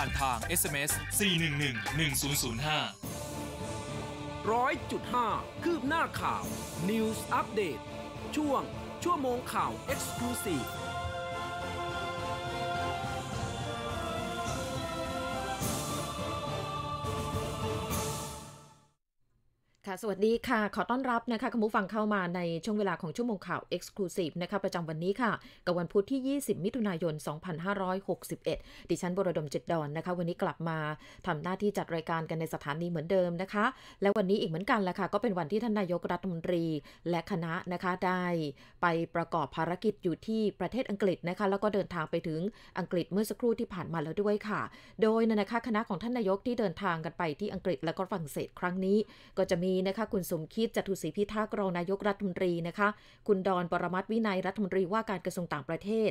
านทาง SMS 411 1005 ร้อยจุดห้าคืบหน้าข่าว News Update ช่วงชั่วโมงข่าว Exclusive ค่ะสวัสดีค่ะ ขอต้อนรับนะคะคุณผู้ฟังเข้ามาในช่วงเวลาของชั่วโมงข่าว Exclusive นะคะประจำวันนี้ค่ะ กับวันพุธที่ 20 มิถุนายน 2561 ดิฉันบรดมจิตดอน นะคะ วันนี้กลับมาทำหน้าที่จัดรายการกันในสถานีเหมือนเดิมนะคะ และวันนี้อีกเหมือนกันแหละค่ะก็เป็นวันที่ท่านนายกรัฐมนตรีและคณะนะคะได้ไปประกอบภารกิจอยู่ที่ประเทศอังกฤษนะคะ แล้วก็เดินทางไปถึงอังกฤษเมื่อสักครู่ที่ผ่านมาแล้วด้วยค่ะ โดยนะคะคณะของท่านนายกที่เดินทางกันไปที่อังกฤษและก็ฝรั่งเศสครั้งนี้ ก็จะมีนี้นะคะคุณ สมคิดจตุศรีพิทักษ์รองนายกรัฐมนตรีนะคะ คุณดอนปรมัตวินัย รัฐมนตรีว่าการกระทรวงต่างประเทศ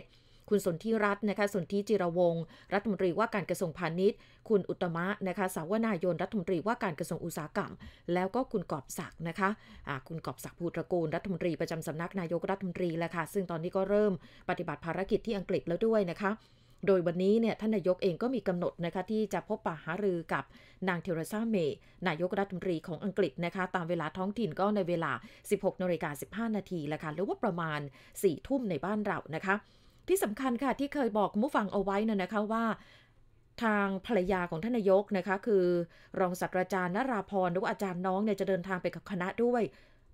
คุณสนธิรัตน์นะคะสนธิจิรวงศ์รัฐมนตรีว่าการกระทรวงพาณิชย์ คุณอุตมะนะคะสาวนายนรัฐมนตรีว่าการกระทรวงอุตสาหกรรม แล้วก็คุณกอบศักดิ์นะคะะคุณกอบศักดิ์ภูตระกูลรัฐมนตรีประจำสำนักนายกรัฐมนตรีแหละค่ะ ซึ่งตอนนี้ก็เริ่ม ปฏิบัติภารกิจที่อังกฤษแล้วด้วยนะคะโดยวันนี้เนี่ยท่านนายกเองก็มีกำหนดนะคะ ที่จะพบปะหารือกับนางเทเรซาเมย์นายกรัฐมนตรีของอังกฤษนะคะตามเวลาท้องถิ่นก็ในเวลา 16นาฬิกา15นาทีและค่ะหรือว่าประมาณ4ทุ่มในบ้านเรานะคะที่สำคัญค่ะที่เคยบอกมุฟังเอาไว้นะนะคะว่าทางภรรยาของท่านนายกนะคะคือ รองศาสตราจารย์นราพรหรืออาจารย์น้องเนี่ยจะเดินทางไปกับคณะด้วย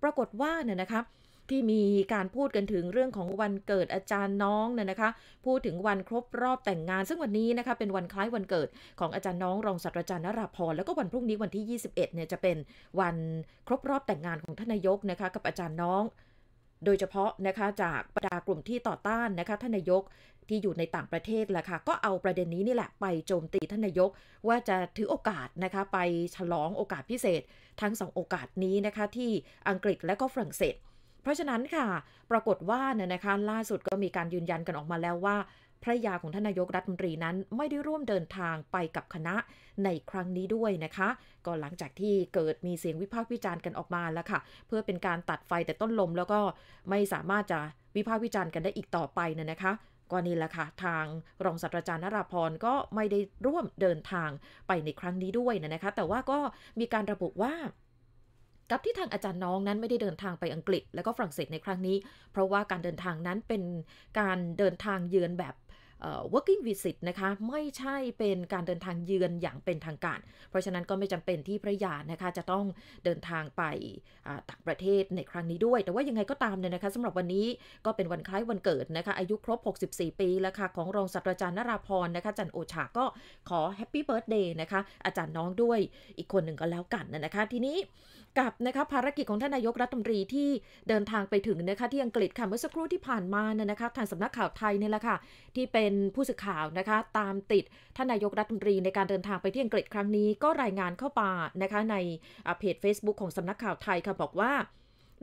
ปรากฏว่าเนี่ยนะคะที่มีการพูดกันถึงเรื่องของวันเกิดอาจารย์น้องเนี่ยนะคะ พูดถึงวันครบรอบแต่งงาน ซึ่งวันนี้นะคะเป็นวันคล้ายวันเกิด ของอาจารย์น้องรองศาสตราจารย์นราพร แล้วก็วันพรุ่งนี้วันที่ 21เนี่ยจะเป็นวันครบรอบแต่งงานของท่านนายกนะคะกับอาจารย์น้อง โดยเฉพาะนะคะจากประดากลุ่มที่ต่อต้านนะคะท่านนายกที่อยู่ในต่างประเทศแหละค่ะ ก็เอาประเด็นนี้นี่แหละไปโจมตีท่านนายก ว่าจะถือโอกาสนะคะไปฉลองโอกาสพิเศษ ทั้งสองโอกาสนี้นะคะที่อังกฤษและก็ฝรั่งเศสเพราะฉะนั้นค่ะ ปรากฏว่าเนี่ยนะคะ ล่าสุดก็มีการยืนยันกันออกมาแล้วว่า พระยาของท่านนายกรัฐมนตรีนั้นไม่ได้ร่วมเดินทางไปกับคณะในครั้งนี้ด้วยนะคะ ก็หลังจากที่เกิดมีเสียงวิพากษ์วิจารณ์กันออกมาแล้วค่ะ เพื่อเป็นการตัดไฟแต่ต้นลม แล้วก็ไม่สามารถ จะวิพากษ์วิจารณ์กันได้อีกต่อไปเนี่ยนะคะ ก็นี่แหละค่ะทางรองศาสตราจารย์นราพรก็ไม่ได้ร่วมเดินทางไปในครั้งนี้ด้วยนนะคะ แต่ว่าก็มีการระบุว่ากับที่ทางอาจารย์น้องนั้นไม่ได้เดินทางไปอังกฤษและก็ฝรั่งเศสในครั้งนี้ เพราะว่าการเดินทางนั้นเป็นการเดินทางเยือนแบบ working visit นะคะไม่ใช่เป็นการเดินทางเยือนอย่างเป็นทางการ เพราะฉะนั้นก็ไม่จำเป็นที่พระยานะคะจะต้องเดินทางไปต่างประเทศในครั้งนี้ด้วย แต่ว่ายังไงก็ตามเนี่ยนะคะสำหรับวันนี้ก็เป็นวันคล้ายวันเกิดนะคะอายุครบ 64 ปีแล้วค่ะของรองศาสตราจารย์นราพรนะคะจันโอชาก็ขอแฮปปี้เบิร์ดเดย์นะคะอาจารย์น้องด้วยอีกคนหนึ่งก็แล้วกันนะคะทีนี้กับนะคะภารกิจของท่านนายกรัฐมนตรีที่เดินทางไปถึงนะคะที่อังกฤษค่ะเมื่อสักครู่ที่ผ่านมาเนี่ยนะคะทางสำนักข่าวไทยเนี่ยแหละค่ะที่เป็นผู้สื่อข่าวนะคะตามติดท่านนายกรัฐมนตรีในการเดินทางไปที่อังกฤษครั้งนี้ก็รายงานเข้าไปนะคะ ในเพจ Facebook ของสำนักข่าวไทยค่ะบอกว่า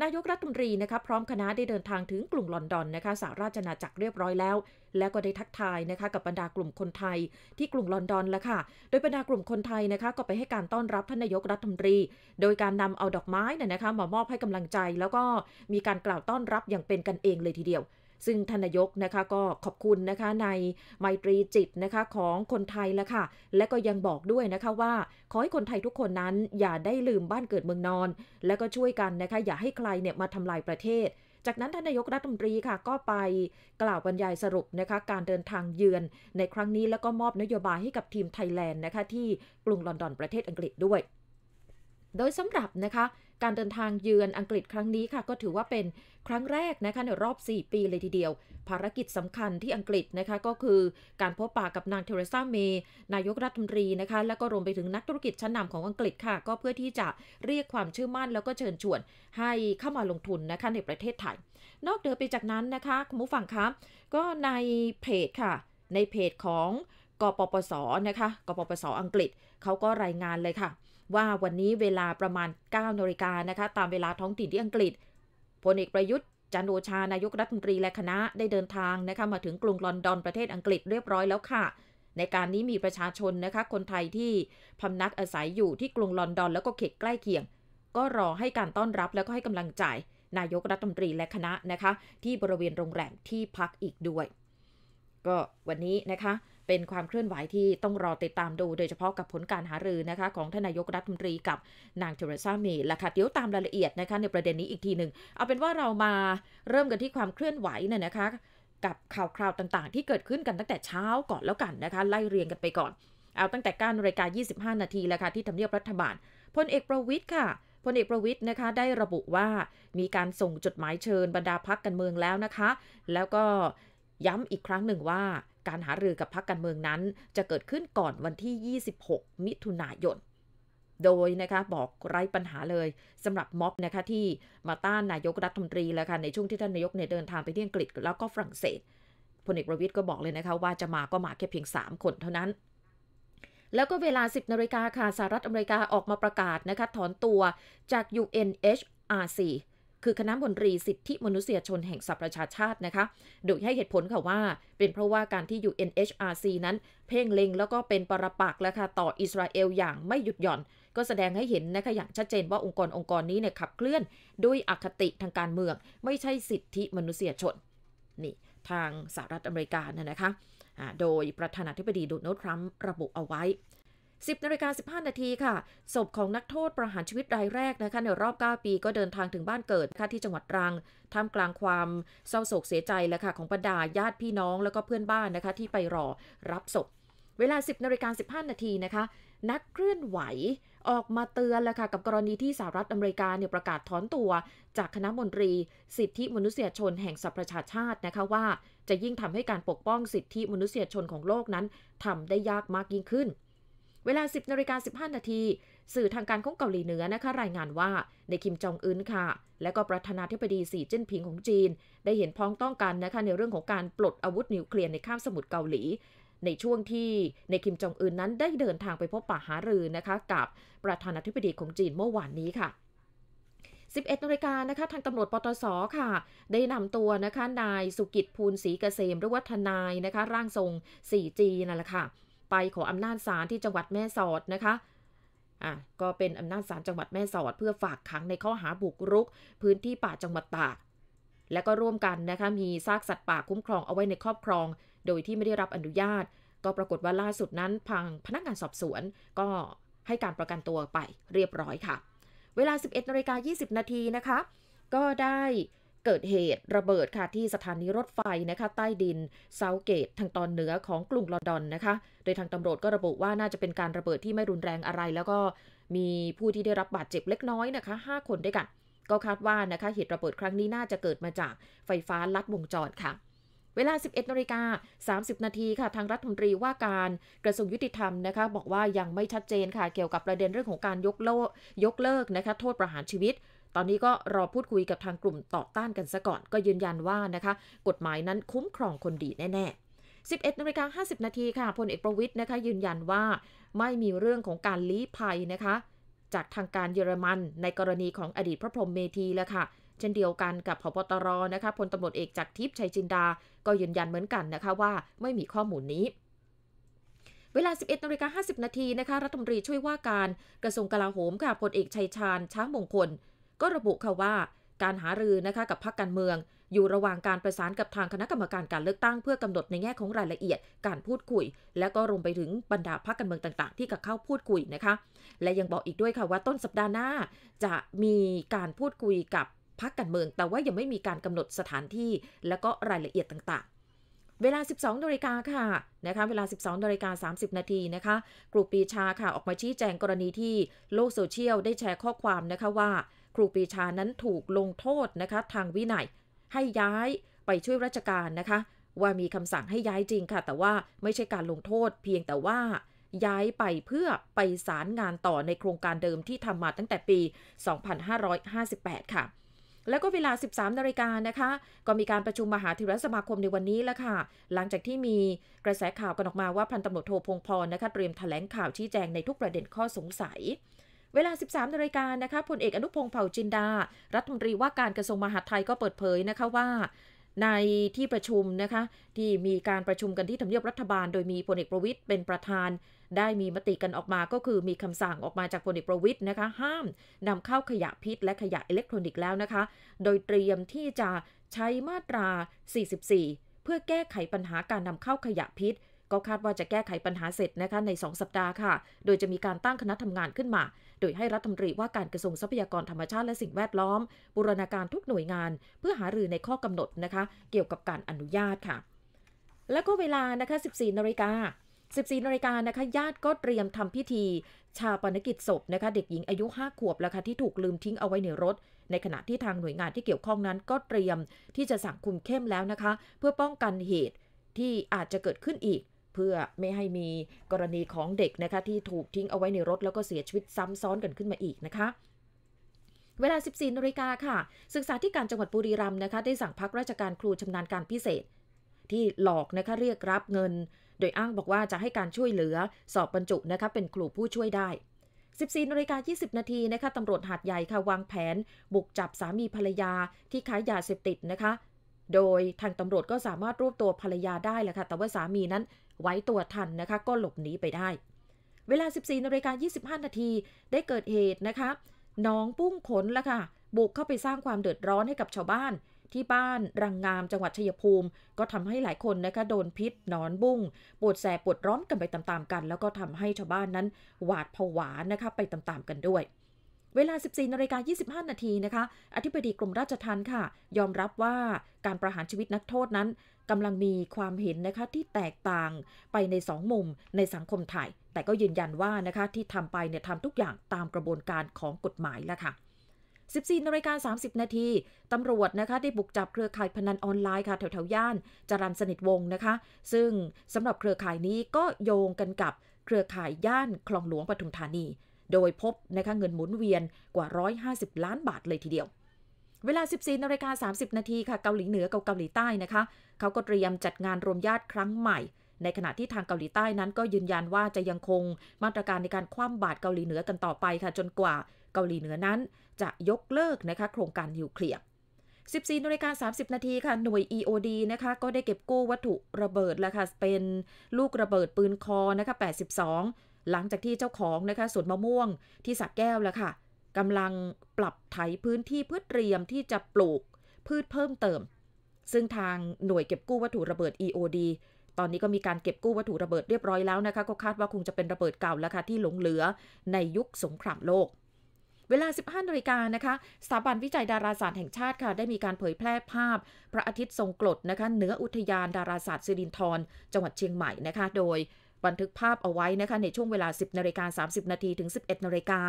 นายกรัฐมนตรีนะคะพร้อมคณะได้เดินทางถึงกรุงลอนดอนนะคะสหราชนาจักรเรียบร้อย แล้วและก็ได้ทักทายนะคะกับบรรดากลุ่มคนไทย ที่กรุงลอนดอนแล้วค่ะโดยบรรดากลุ่มคนไทยนะคะก็ไปให้การต้อนรับท่านนายกรัฐมนตรี โดยการนำเอาดอกไม้น่ยนะคะมามอบให้กำลังใจ แล้วก็มีการกล่าวต้อนรับอย่างเป็นกันเองเลยทีเดียวซึ่งทนายกนะคะก็ขอบคุณนะคะในไมตรีจิตนะคะของคนไทยแล้วค่ะและก็ยังบอกด้วยนะคะว่า ขอให้คนไทยทุกคนนั้น อย่าได้ลืมบ้านเกิดเมืองนอน และก็ช่วยกันนะคะ อย่าให้ใครเนี่ยมาทำลายประเทศ จากนั้นทนายกรัฐมนตรีค่ะก็ไปกล่าวบรรยายสรุปนะคะการเดินทางเยือนในครั้งนี้แล้วก็มอบนโยบายให้กับทีมไทยแลนด์นะคะที่กรุงลอนดอนประเทศอังกฤษด้วย โดยสำหรับนะคะการเดินทางเยือนอังกฤษครั้งนี้ค่ะ ก็ถือว่าเป็นครั้งแรกนะคะในรอบ 4 ปีเลยทีเดียว ภารกิจสำคัญที่อังกฤษนะคะ ก็คือการพบปะกับนางเทเรซาเมย์ นายกรัฐมนตรีนะคะแล้วก็รวมไปถึงนักธุรกิจชั้นนาของอังกฤษค่ะ ก็เพื่อที่จะเรียกความเชื่อมั่นแล้วก็เชิญชวนให้เข้ามาลงทุนนะคะในประเทศไทย นอกเหนือไปจากนั้นนะคะคุณผู้ฟังคะก็ในเพจค่ะ ในเพจของกปปส นะคะกปปส อังกฤษเขาก็รายงานเลยค่ะว่าวันนี้เวลาประมาณ 9นาฬิกานะคะ ตามเวลาท้องถิ่นที่อังกฤษพลเอกประยุทธ์ จันโอชานายกรัฐมนตรีและคณะได้เดินทางนะคะมาถึงกรุงลอนดอนประเทศอังกฤษเรียบร้อยแล้วค่ะ ในการนี้มีประชาชนนะคะ คนไทยที่ พำนักอาศัยอยู่ที่กรุงลอนดอนแล้วก็เขตใกล้เคียง ก็รอให้การต้อนรับแล้วก็ให้กำลังใจนายกรัฐมนตรีและคณะนะคะ ที่บริเวณโรงแรมที่พักอีกด้วย ก็วันนี้นะคะเป็นความเคลื่อนไหวที่ต้องรอติดตามดูโดยเฉพาะกับผลการหารือนะคะ ของทนายกรัฐมนตรีกับ นางเทเรซาเมย์ละค่ะเดี๋ยวตามรายละเอียดนะคะในประเด็นนี้อีกทีหนึ่งเอาเป็นว่าเรามาเริ่มกันที่ความเคลื่อนไหวน่ยนะคะ กับข่าวคราวต่างๆ ที่เกิดขึ้นกันตั้งแต่เช้าก่อนแล้วกันนะคะ ไล่เรียงกันไปก่อน เอาตั้งแต่การรายการ25 นาทีแล้วค่ะที่ทำเนียบรัฐบาลพลเอกประวิทย์ค่ะพลเอกประวิทย์นะคะได้ระบุว่ามีการส่งจดหมายเชิญ บรรดาพักกันเมืองแล้วนะคะ แล้วก็ย้ำอีกครั้งหนึ่งว่าการหารือกับพรรคการเมืองนั้น จะเกิดขึ้นก่อนวันที่ 26 มิถุนายน โดยนะคะบอกไร้ปัญหาเลยสำหรับม็อบนะคะที่มาต้านนายกรัฐมนตรีแล้วค่ะ ในช่วงที่ท่านนายกเนี่ยเดินทางไปที่อังกฤษแล้วก็ฝรั่งเศสพลเอกประวิทย์ก็บอกเลยนะคะว่าจะมาก็มาแค่เพียง 3 คนเท่านั้น แล้วก็เวลา 10นาฬิกาค่ะสหรัฐอเมริกาออกมาประกาศนะคะถอนตัวจาก UNHRC คือคณะมนตรีสิทธิมนุษยชนแห่งสหประชาชาตินะคะโดยให้เหตุผลค่ะว่าเป็นเพราะว่าการที่ UNHRC นั้นเพ่งเล็งแล้วก็เป็นปรปักษ์แล้วค่ะ ต่ออิสราเอลอย่างไม่หยุดหย่อน ก็แสดงให้เห็นนะคะอย่างชัดเจนว่าองค์กร องค์กรนี้เนี่ยขับเคลื่อนด้วยอคติทางการเมือง ไม่ใช่สิทธิมนุษยชน นี่ทางสหรัฐอเมริกาเนี่ยนะคะโดยประธานาธิบดีโดนัลด์ทรัมป์ระบุเอาไว้10นาฬิกา15 นาทีค่ะ ศพของนักโทษประหารชีวิตรายแรกนะคะในรอบ9ปีก็เดินทางถึงบ้านเกิดค่ะที่จังหวัดตรัง ท่ามกลางความเศร้าโศกเสียใจและค่ะของบรรดาญาติพี่น้องแล้วก็เพื่อนบ้านนะคะที่ไปรอรับศพ เวลา 10นาฬิกา15 นาทีนะคะ นักเคลื่อนไหวออกมาเตือนแล้วค่ะกับกรณีที่สหรัฐอเมริกาเนี่ยประกาศถอนตัว จากคณะมนตรีสิทธิมนุษยชนแห่งสหประชาชาตินะคะว่าจะยิ่งทำให้การปกป้องสิทธิมนุษยชนของโลกนั้น ทำได้ยากมากยิ่งขึ้นเวลา 10นาฬิกา15นาทีสื่อทางการของเกาหลีเหนือนะคะ รายงานว่าในคิมจองอึนค่ะ และก็ประธานาธิบดีสีจิ้นผิงของจีน ได้เห็นพ้องต้องกันนะคะในเรื่องของการปลดอาวุธนิวเคลียร์ในข้ามสมุทรเกาหลี ในช่วงที่ในคิมจองอึนนั้นได้เดินทางไปพบปะหารือนะคะ กับประธานาธิบดีของจีนเมื่อวานนี้ค่ะ11นาฬิกานะคะทางตำรวจปตสค่ะ ได้นำตัวนะคะนายสุกิจภูลศรีเกษมหรือว่าทนายนะคะร่างทรง 4G นั่นแหละค่ะไปขออำนาจศาลที่จังหวัดแม่สอดนะคะ อ่ก็เป็นอำนาจศาลจังหวัดแม่สอด เพื่อฝากขังในข้อหาบุกรุกพื้นที่ป่าจังหวัดตาก และก็ร่วมกันนะคะมีซากสัตว์ป่าคุ้มครองเอาไว้ในครอบครอง โดยที่ไม่ได้รับอนุญาต ก็ปรากฏว่าล่าสุดนั้นพังพนักงานสอบสวนก็ให้การประกันตัวไปเรียบร้อยค่ะ เวลา 11นาฬิกา20นาทีนะคะ ก็ได้เกิดเหตุระเบิดค่ะที่สถานีรถไฟนะคะใต้ดินเซาเกตทางตอนเหนือของกรุงลอนดอนนะคะ โดยทางตำรวจก็ระบุว่าน่าจะเป็นการระเบิดที่ไม่รุนแรงอะไร แล้วก็มีผู้ที่ได้รับบาดเจ็บเล็กน้อยนะคะ 5 คนด้วยกัน ก็คาดว่านะคะเหตุระเบิดครั้งนี้น่าจะเกิดมาจากไฟฟ้าลัดวงจรค่ะ เวลา 11นาฬิกา30นาทีค่ะทางรัฐมนตรีว่าการกระทรวงยุติธรรมนะคะบอกว่ายังไม่ชัดเจนค่ะเกี่ยวกับประเด็นเรื่องของการยกเลิกยกเลิกนะคะ โทษประหารชีวิตตอนนี้ก็รอพูดคุยกับทางกลุ่มต่อต้านกันซะก่อน ก็ยืนยันว่านะคะ กฎหมายนั้นคุ้มครองคนดีแน่ๆ 11นาฬิกา50 นาทีค่ะ พลเอกประวิทย์นะคะยืนยันว่าไม่มีเรื่องของการลี้ภัยนะคะ จากทางการเยอรมัน ในกรณีของอดีตพระพรหมเมธีแล้วค่ะ เช่นเดียวกันกับพบตรนะคะพลตำรวจเอกจากทิพย์ชัยจินดา ก็ยืนยันเหมือนกันนะคะว่าไม่มีข้อมูลนี้ เวลา 11นาฬิกา50 นาทีนะคะรัฐมนตรีช่วยว่าการกระทรวงกลาโหมค่ะพลเอกชัยชาญช้างมงคลก็ระบุค่ะว่าการหารือนะคะกับพรรคการเมือง อยู่ระหว่างการประสานกับทางคณะกรรมการการเลือกตั้งเพื่อกำหนดในแง่ของรายละเอียดการพูดคุย และก็รวมไปถึงบรรดาพรรคการเมืองต่างๆที่กับเข้าพูดคุยนะคะ และยังบอกอีกด้วยค่ะว่าต้นสัปดาห์หน้าจะมีการพูดคุยกับพรรคการเมือง แต่ว่ายังไม่มีการกำหนดสถานที่และก็รายละเอียดต่าง ๆ เวลา 12นาฬิกาค่ะนะคะเวลา 12นาฬิกา30นาทีนะคะกลุ่มปีชาค่ะออกมาชี้แจงกรณีที่โลกโซเชียลได้แชร์ข้อความนะคะว่าครูปีชานั้นถูกลงโทษนะคะทางวินัยให้ย้ายไปช่วยราชการนะคะ ว่ามีคำสั่งให้ย้ายจริงค่ะ แต่ว่าไม่ใช่การลงโทษเพียงแต่ว่าย้ายไปเพื่อไปสารงานต่อในโครงการเดิมที่ทำมาตั้งแต่ปี 2558 ค่ะ แล้วก็เวลา 13นาฬิกานะคะ ก็มีการประชุมมหาธิรสมาคมในวันนี้แล้วค่ะ หลังจากที่มีกระแสข่าวกันออกมาว่าพันตำรวจโทพงพรนะคะเตรียมถแถลงข่าวชี้แจงในทุกประเด็นข้อสงสัยเวลา 13นาฬิกานะคะพลเอกอนุพงศ์เผ่าจินดารัฐมนตรีว่าการกระทรวงมหาดไทยก็เปิดเผยนะคะว่า ในที่ประชุมนะคะที่มีการประชุมกันที่ทำเนียบรัฐบาลโดยมีพลเอกประวิทย์เป็นประธาน ได้มีมติกันออกมาก็คือมีคำสั่งออกมาจากพลเอกประวิทย์นะคะห้ามนำเข้าขยะพิษและขยะอิเล็กทรอนิกส์แล้วนะคะโดยเตรียมที่จะใช้มาตรา 44 เพื่อแก้ไขปัญหาการนำเข้าขยะพิษก็คาดว่าจะแก้ไขปัญหาเสร็จนะคะใน 2 สัปดาห์ค่ะ โดยจะมีการตั้งคณะทำงานขึ้นมา โดยให้รัฐมนตรีว่าการกระทรวงทรัพยากรธรรมชาติและสิ่งแวดล้อมบูรณาการทุกหน่วยงาน เพื่อหารือในข้อกำหนดนะคะเกี่ยวกับการอนุญาตค่ะ แล้วก็เวลานะคะ 14นาฬิกา 14นาฬิกานะคะ ญาติก็เตรียมทำพิธี ชาปนกิจศพนะคะเด็กหญิงอายุ 5 ขวบแล้วค่ะที่ถูกลืมทิ้งเอาไว้ในรถ ในขณะที่ทางหน่วยงานที่เกี่ยวข้องนั้นก็เตรียมที่จะสั่งคุมเข้มแล้วนะคะ เพื่อป้องกันเหตุที่อาจจะเกิดขึ้นอีกเพื่อไม่ให้มีกรณีของเด็กนะคะ ที่ถูกทิ้งเอาไว้ในรถแล้วก็เสียชีวิตซ้ำซ้อนกันขึ้นมาอีกนะคะ เวลา 14นาฬิกาค่ะ ศึกษาที่การจังหวัดบุรีรัมย์นะคะ ได้สั่งพักราชการครูชำนาญการพิเศษ ที่หลอกนะคะเรียกรับเงิน โดยอ้างบอกว่าจะให้การช่วยเหลือ สอบบรรจุนะคะ เป็นครูผู้ช่วยได้ 14 นาฬิกา 20 นาทีนะคะตำรวจหาดใหญ่ค่ะวางแผน บุกจับสามีภรรยา ที่ขายยาเสพติดนะคะโดยทางตำรวจก็สามารถรวบตัวภรรยาได้แหละค่ะ แต่ว่าสามีนั้นไว้ตัวทันนะคะก็หลบหนีไปได้ เวลา 14นาฬิกา 25 นาทีได้เกิดเหตุนะคะ น้องปุ้งขนละค่ะ บุกเข้าไปสร้างความเดือดร้อนให้กับชาวบ้าน ที่บ้าน รังงาม จังหวัดชัยภูมิ ก็ทำให้หลายคนนะคะ โดนพิษนอนบุ้ง ปวดแสบ ปวดร้อนกันไปตามๆกัน แล้วก็ทำให้ชาวบ้านนั้นหวาดผวานะคะไปตามๆกันด้วยเวลา 14นาฬิกา25นาทีนะคะ อธิบดีกรมราชทัณฑ์ค่ะ ยอมรับว่าการประหารชีวิตนักโทษนั้นกำลังมีความเห็นนะคะที่แตกต่างไปในสองมุมในสังคมไทย แต่ก็ยืนยันว่านะคะที่ทำไปเนี่ยทำทุกอย่างตามกระบวนการของกฎหมายแล้วค่ะ 14นาฬิกา30นาทีตำรวจนะคะได้บุกจับเครือข่ายพนันออนไลน์ค่ะแถวๆย่าน จรันสนิทวงนะคะ ซึ่งสำหรับเครือข่ายนี้ก็โยงกันกับเครือข่ายย่านคลองหลวงปทุมธานีโดยพบนะคะเงินหมุนเวียนกว่า 150 ล้านบาทเลยทีเดียว เวลา14นาฬิกา30นาทีค่ะเกาหลีเหนือกับเกาหลีใต้นะคะเขาก็เตรียมจัดงานรวมญาติครั้งใหม่ ในขณะที่ทางเกาหลีใต้นั้นก็ยืนยันว่าจะยังคงมาตรการในการคว่ำบาตรเกาหลีเหนือกันต่อไปค่ะ จนกว่าเกาหลีเหนือนั้นจะยกเลิกนะคะ โครงการนิวเคลียร์14นาฬิกา30นาทีค่ะ หน่วย EOD นะคะ ก็ได้เก็บกู้วัตถุระเบิดแล้วค่ะเป็นลูกระเบิดปืนคอนะคะ 82หลังจากที่เจ้าของนะคะสวนมะม่วงที่สักแก้วแล้วค่ะกำลังปรับไถพื้นที่เพื่อเตรียมที่จะปลูกพืชเพิ่มเติม ซึ่งทางหน่วยเก็บกู้วัตถุระเบิด EOD ตอนนี้ก็มีการเก็บกู้วัตถุระเบิดเรียบร้อยแล้วนะคะ ก็คาดว่าคงจะเป็นระเบิดเก่าแล้วค่ะที่หลงเหลือในยุคสงครามโลก เวลา 15นาฬิกานะคะ สถาบันวิจัยดาราศาสตร์แห่งชาติค่ะได้มีการเผยแพร่ภาพ พระอาทิตย์ทรงกรดนะคะเหนืออุทยานดาราศาสตร์สิรินทรจังหวัดเชียงใหม่นะคะโดยบันทึกภาพเอาไว้นะคะในช่วงเวลา 10นาฬิกา30นาทีถึง 11นาฬิกา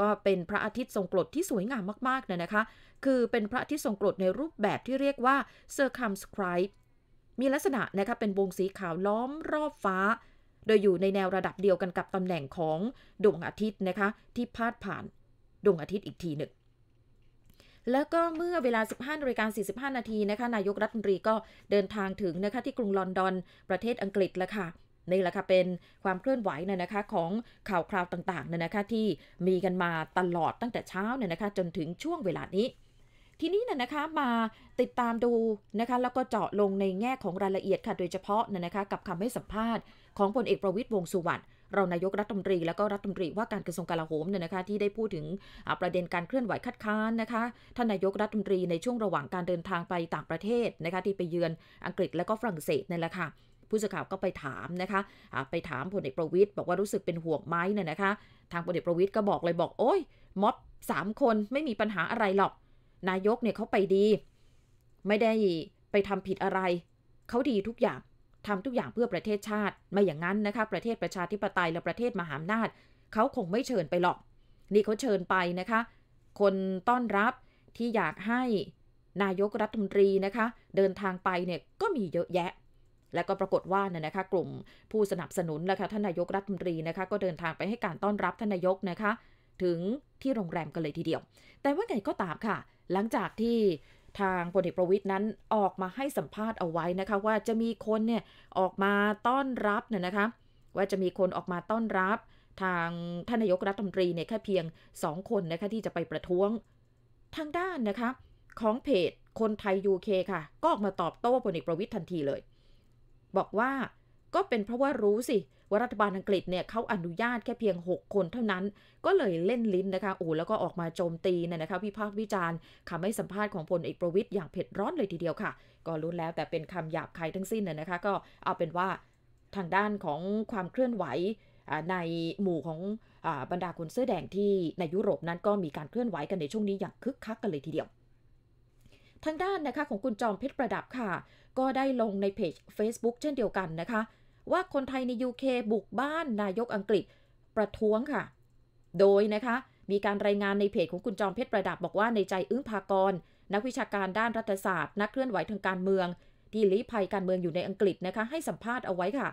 ก็เป็นพระอาทิตย์ทรงกรดที่สวยงามมากๆเลยนะคะ คือเป็นพระอาทิตย์ทรงกรดในรูปแบบที่เรียกว่า circumscribe มีลักษณะนะคะเป็นวงสีขาวล้อมรอบฟ้า โดยอยู่ในแนวระดับเดียวกันกับตำแหน่งของดวงอาทิตย์นะคะที่พาดผ่านดวงอาทิตย์อีกทีหนึ่งแล้วก็เมื่อเวลา 15นาฬิกา45นาทีนะคะนายกรัฐมนตรีก็เดินทางถึงนะคะที่กรุงลอนดอน ประเทศอังกฤษแล้วค่ะนี่แหละค่ะเป็นความเคลื่อนไหวเนี่ยนะคะของข่าวคราวต่างๆเนี่ยนะคะที่มีกันมาตลอดตั้งแต่เช้าเนี่ยนะคะจนถึงช่วงเวลานี้ ทีนี้นี่ยนะคะมาติดตามดูนะคะแล้วก็เจาะลงในแง่ของรายละเอียดค่ะโดยเฉพาะเนี่ยนะคะกับคำให้สัมภาษณ์ของพลเอกประวิตยวงสุวรรณรองนายกรัฐมนตรีและก็รัฐมนตรีว่าการกระทรวงกลาโหมเนี่ยนะคะที่ได้พูดถึงประเด็นการเคลื่อนไหวคัดค้านนะคะท่านนายกรัฐมนตรีในช่วงระหว่างการเดินทางไปต่างประเทศนะคะที่ไปเยือนอังกฤษและก็ฝรั่งเศสนี่แหละค่ะผู้สื่อข่าวก็ไปถามนะคะ ไปถามพลเอกประวิทย์บอกว่ารู้สึกเป็นห่วงไหมเนี่ยนะคะ ทางพลเอกประวิทย์ก็บอกเลยบอก โอ้ยม็อบสามคนไม่มีปัญหาอะไรหรอก นายกเนี่ยเขาไปดี ไม่ได้ไปทำผิดอะไร เขาดีทุกอย่างทำทุกอย่างเพื่อประเทศชาติไม่อย่างนั้นนะคะ ประเทศประชาธิปไตยและประเทศมหาอำนาจเขาคงไม่เชิญไปหรอก นี่เขาเชิญไปนะคะ คนต้อนรับที่อยากให้นายกรัฐมนตรีนะคะ เดินทางไปเนี่ยก็มีเยอะแยะและก็ปรากฏว่าเนี่ยนะคะกลุ่มผู้สนับสนุนนะคะท่านนายกรัฐมนตรีนะคะก็เดินทางไปให้การต้อนรับท่านนายกนะคะถึงที่โรงแรมกันเลยทีเดียว แต่ว่าไงก็ตามค่ะ หลังจากที่ทางพลเอกประวิทย์นั้นออกมาให้สัมภาษณ์เอาไว้นะคะว่าจะมีคนเนี่ยออกมาต้อนรับเนี่ยนะคะว่าจะมีคนออกมาต้อนรับทางท่านนายกรัฐมนตรีเนี่ยแค่เพียง 2 คนนะคะที่จะไปประท้วงทางด้านนะคะของเพจคนไทยยูเคค่ะก็ออกมาตอบโต้พลเอกประวิทย์ทันทีเลยบอกว่าก็เป็นเพราะว่ารู้สิว่ารัฐบาลอังกฤษเนี่ยเขาอนุญาตแค่เพียง 6 คนเท่านั้น ก็เลยเล่นลิ้นนะคะโอ้แล้วก็ออกมาโจมตีเนี่ยนะคะวิพากษ์วิจารณ์คำให้สัมภาษณ์ของพลเอกประวิทย์อย่างเผ็ดร้อนเลยทีเดียวค่ะ ก็รู้แล้วแต่เป็นคำหยาบคายทั้งสิ้นน่ยนะคะก็เอาเป็นว่าทางด้านของความเคลื่อนไหวในหมู่ของอบรรดาคนเสื้อแดงที่ในยุโรปนั้นก็มีการเคลื่อนไหวกันในช่วงนี้อย่างคึกคักกันเลยทีเดียวทางด้านนะคะของคุณจอมเพชรประดับค่ะ ก็ได้ลงในเพจ Facebook เช่นเดียวกันนะคะ ว่าคนไทยใน UK บุกบ้าน นายกอังกฤษ ประท้วงค่ะ โดยนะคะมีการรายงานในเพจของคุณจอมเพชรประดับบอกว่าในใจอึ้งพากร นักวิชาการด้านรัฐศาสตร์ นักเคลื่อนไหวทางการเมือง ที่ลี้ภัยการเมืองอยู่ในอังกฤษนะคะให้สัมภาษณ์เอาไว้ค่ะ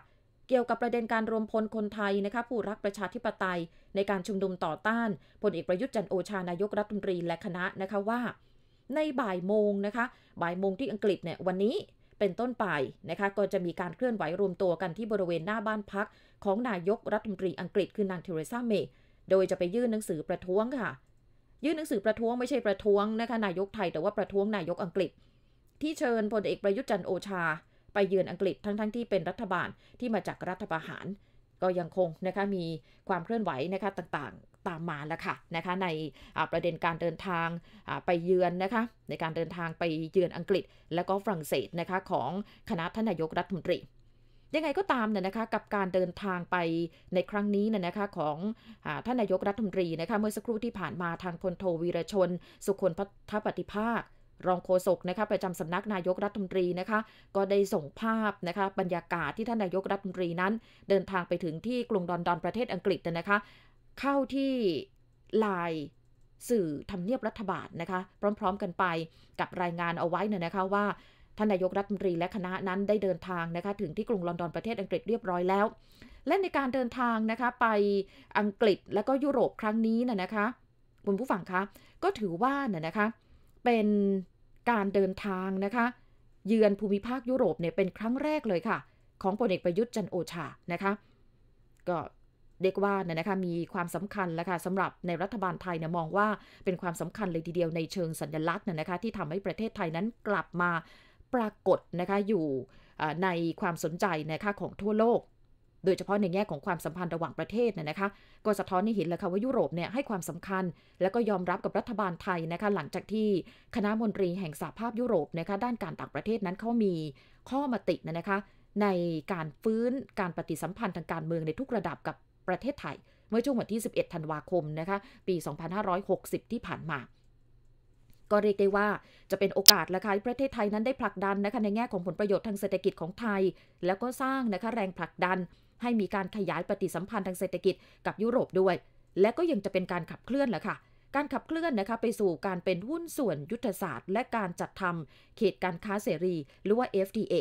เกี่ยวกับประเด็นการรวมพลคนไทยนะคะผู้รักประชาธิปไตยในการชุมนุมต่อต้านพลเอกประยุทธ์จันโอชานายกรัฐมนตรีและคณะนะคะว่าในบ่ายโมงนะคะบ่ายโมงที่อังกฤษเนี่ยวันนี้เป็นต้นไปนะคะก็จะมีการเคลื่อนไหวรวมตัวกันที่บริเวณหน้าบ้านพัก ของนายกรัฐมนตรีอังกฤษคือนางเทเรซาเมย์โดยจะไปยื่นหนังสือประท้วงค่ะ ยื่นหนังสือประท้วงไม่ใช่ประท้วงนะคะนายกไทยแต่ว่าประท้วงนายกอังกฤษ ที่เชิญพลเอกประยุทธ์จันโอชา ไปเยือนอังกฤษทั้งๆทที่เป็นรัฐบาลที่มาจากรัฐประหารก็ยังคงนะคะมีความเคลื่อนไหวนะคะต่างๆตามมาแล้วค่ะนะคะในประเด็นการเดินทางไปเยือนนะคะในการเดินทางไปเยือนอังกฤษ และก็ฝรั่งเศสนะคะของคณะท่านนายกรัฐมนตรียังไงก็ตามเนี่ยนะคะกับการเดินทางไปในครั้งนี้เนี่ยนะคะของอท่านนายกรัฐมนตรีนะคะเมื่อสักครู่ที่ผ่านมาทางพลโทวีรชน สุคนพัฒปฏิภาครองโฆษกนะคะประจำสำนักนายกรัฐมนตรีนะคะก็ได้ส่งภาพนะคะบรรยากาศที่ท่านนายกรัฐมนตรีนั้น เดินทางไปถึงที่กรุงดอนดอนประเทศอังกฤษนะคะเข้าที่ลาย สื่อทำเนียบรัฐบาลนะคะ พร้อม ๆกันไปกับรายงานเอาไว้เนี่ยนะคะว่าท่านนายก รัฐมนตรี และคณะนั้นได้เดินทางนะคะถึง ที่ กรุงลอนดอนประเทศอังกฤษเรียบร้อยแล้ว และในการเดินทาง นะคะ ไปอังกฤษและก็ยุโรปครั้งนี้น่ยนะคะคุณผู้ฟังคะก็ถือว่าน่ยนะคะเป็นการเดินทางนะคะเยือนภูมิภาคยุโรปเนี่ยเป็นครั้งแรกเลยค่ะของพลเอกประยุทธ์จันโอชานะคะก็เด็กว่าเนี่ยนะคะมีความสำคัญแล้วค่ะสำหรับในรัฐบาลไทยเนี่ยมองว่า เป็นความสำคัญเลยทีเดียวในเชิงสัญลักษณ์เนี่ยนะคะที่ทำให้ประเทศไทยนั้นกลับมาปรากฏนะคะอยู่ในความสนใจนะคะของทั่วโลก โดยเฉพาะในแง่ของความสัมพันธ์ระหว่างประเทศเนี่ยนะคะก็สะท้อนให้เห็นแล้วค่ะว่ายุโรปเนี่ยให้ความสำคัญ และก็ยอมรับกับรัฐบาลไทยนะคะหลังจากที่คณะมนตรีแห่งสหภาพยุโรปนะคะด้านการต่างประเทศนั้นเขามีข้อมตินะคะในการฟื้นการปฏิสัมพันธ์ทางการเมืองในทุกระดับกับประเทศไทย เมื่อช่วงวันที่ 11 ธันวาคมนะคะ ปี 2560 ที่ผ่านมา ก็เรียกได้ว่าจะเป็นโอกาสละค่ะประเทศไทยนั้นได้ผลักดันนะคะในแง่ของผลประโยชน์ทางเศรษฐกิจของไทย แล้วก็สร้างนะคะแรงผลักดัน ให้มีการขยายปฏิสัมพันธ์ทางเศรษฐกิจกับยุโรปด้วย และก็ยังจะเป็นการขับเคลื่อนละค่ะการขับเคลื่อนนะคะไปสู่การเป็นหุ้นส่วนยุทธศาสตร์ และการจัดทำ เขตการค้าเสรี หรือว่า FTA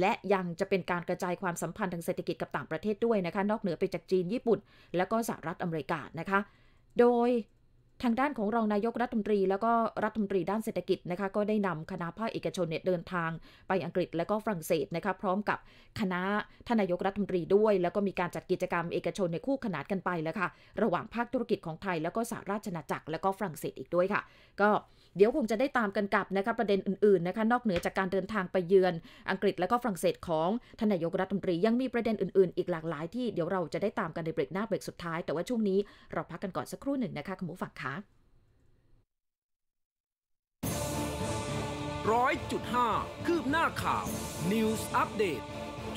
และยังจะเป็นการกระจายความสัมพันธ์ ทางเศรษฐกิจกับ ต่าง ประเทศด้วยนะคะนอกเหนือไปจากจีน ญี่ปุ่น และก็สหรัฐอเมริกา นะคะ โดยทางด้านของ รอง นายกรัฐมนตรีแล้วก็รัฐมนตรีด้านเศรษฐกิจนะคะก็ได้นำคณะภาคเอกชนเนี่ยเดินทาง ไปอังกฤษและก็ฝรั่งเศสนะคะพร้อมกับคณะทานนายกรัฐมนตรีด้วย แล้วก็มีการจัดกิจกรรมเอกชนในคู่ขนานกันไปแล้วค่ะระหว่างภาคธุรกิจของไทย แล้วก็สหราชอาณาจักรและก็ฝรั่งเศสอีกด้วยค่ะ ก็เดี๋ยวคงจะได้ตามกันกับนะคะประเด็นอื่นๆนะคะนอกเหนือจากการเดินทางไปเยือน อังกฤษและก็ฝรั่งเศสของทนายกรัฐมนตรียังมีประเด็นอื่นๆ อีกหลากหลายที่เดี๋ยวเราจะได้ตามกันในเบรกหน้าเบรกสุดท้าย แต่ว่าช่วงนี้เราพักกันก่อนสักครู่หนึ่งนะคะคุณผู้ฟังคะร้อยจุดห้าคืบหน้าข่าว News Update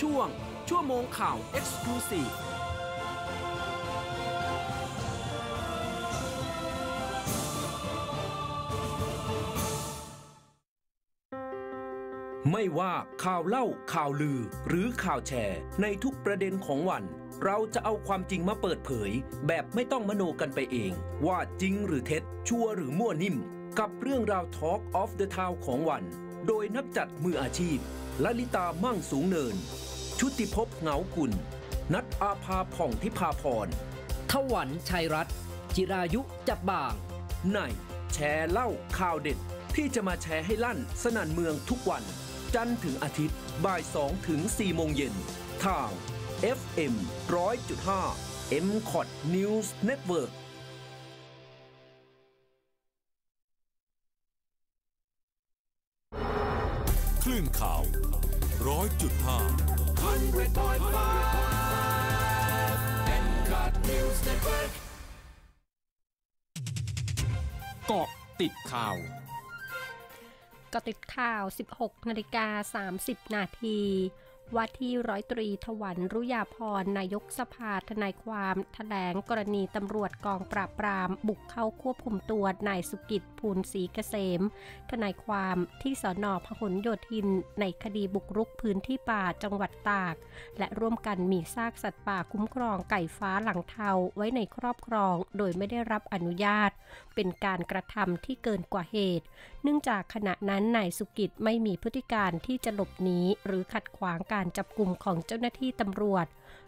ช่วงชั่วโมงข่าว Exclusive ไม่ว่าข่าวเล่า ข่าวลือ หรือข่าวแชร์ ในทุกประเด็นของวัน เราจะเอาความจริงมาเปิดเผย แบบไม่ต้องมโนกันไปเอง ว่าจริงหรือเท็จ ชัวหรือมั่วนิ่ม กับเรื่องราว Talk of the Town ของวัน โดยนักจัดมืออาชีพ ลลิตามั่งสูงเนิน ชุติภพเหงาคุณนัดอาภาผ่องทิพาพรทวันชัยรัตน์ จิรายุจับบางในแชร์เล่าข่าวเด็ด ที่จะมาแชร์ให้ลั่นสนันเมืองทุกวันจันทร์ถึงอาทิตย์บ่าย2ถึง4โมงเย็นทาง FM 100.5 m c o t News Network คลื่นข่าว100.5 1 0 0เกาะติดข่าวกติดข่าว 16 นาฬิกา 30 นาทีว่าที่ร้อยตรีถวันรุยาพร นายกสภา ทนายความถแถลง กรณี ตำรวจกองปราบปราม บุกเข้า ควบคุมตัวนายสุกิจภูลศรีเกษม ทนายความที่สอนอพหลโยธิน ในคดีบุกรุกพื้นที่ป่าจังหวัดตาก และร่วมกันมีซากสัตว์ป่าคุ้มครองไก่ฟ้าหลังเทาไว้ในครอบครองโดยไม่ได้รับอนุญาต เป็นการกระทำที่เกินกว่าเหตุ เนื่องจากขณะนั้นนายสุกิจไม่มีพฤติการที่จะหลบหนีหรือขัดขวางการการจับกลุ่มของเจ้าหน้าที่ตำรวจ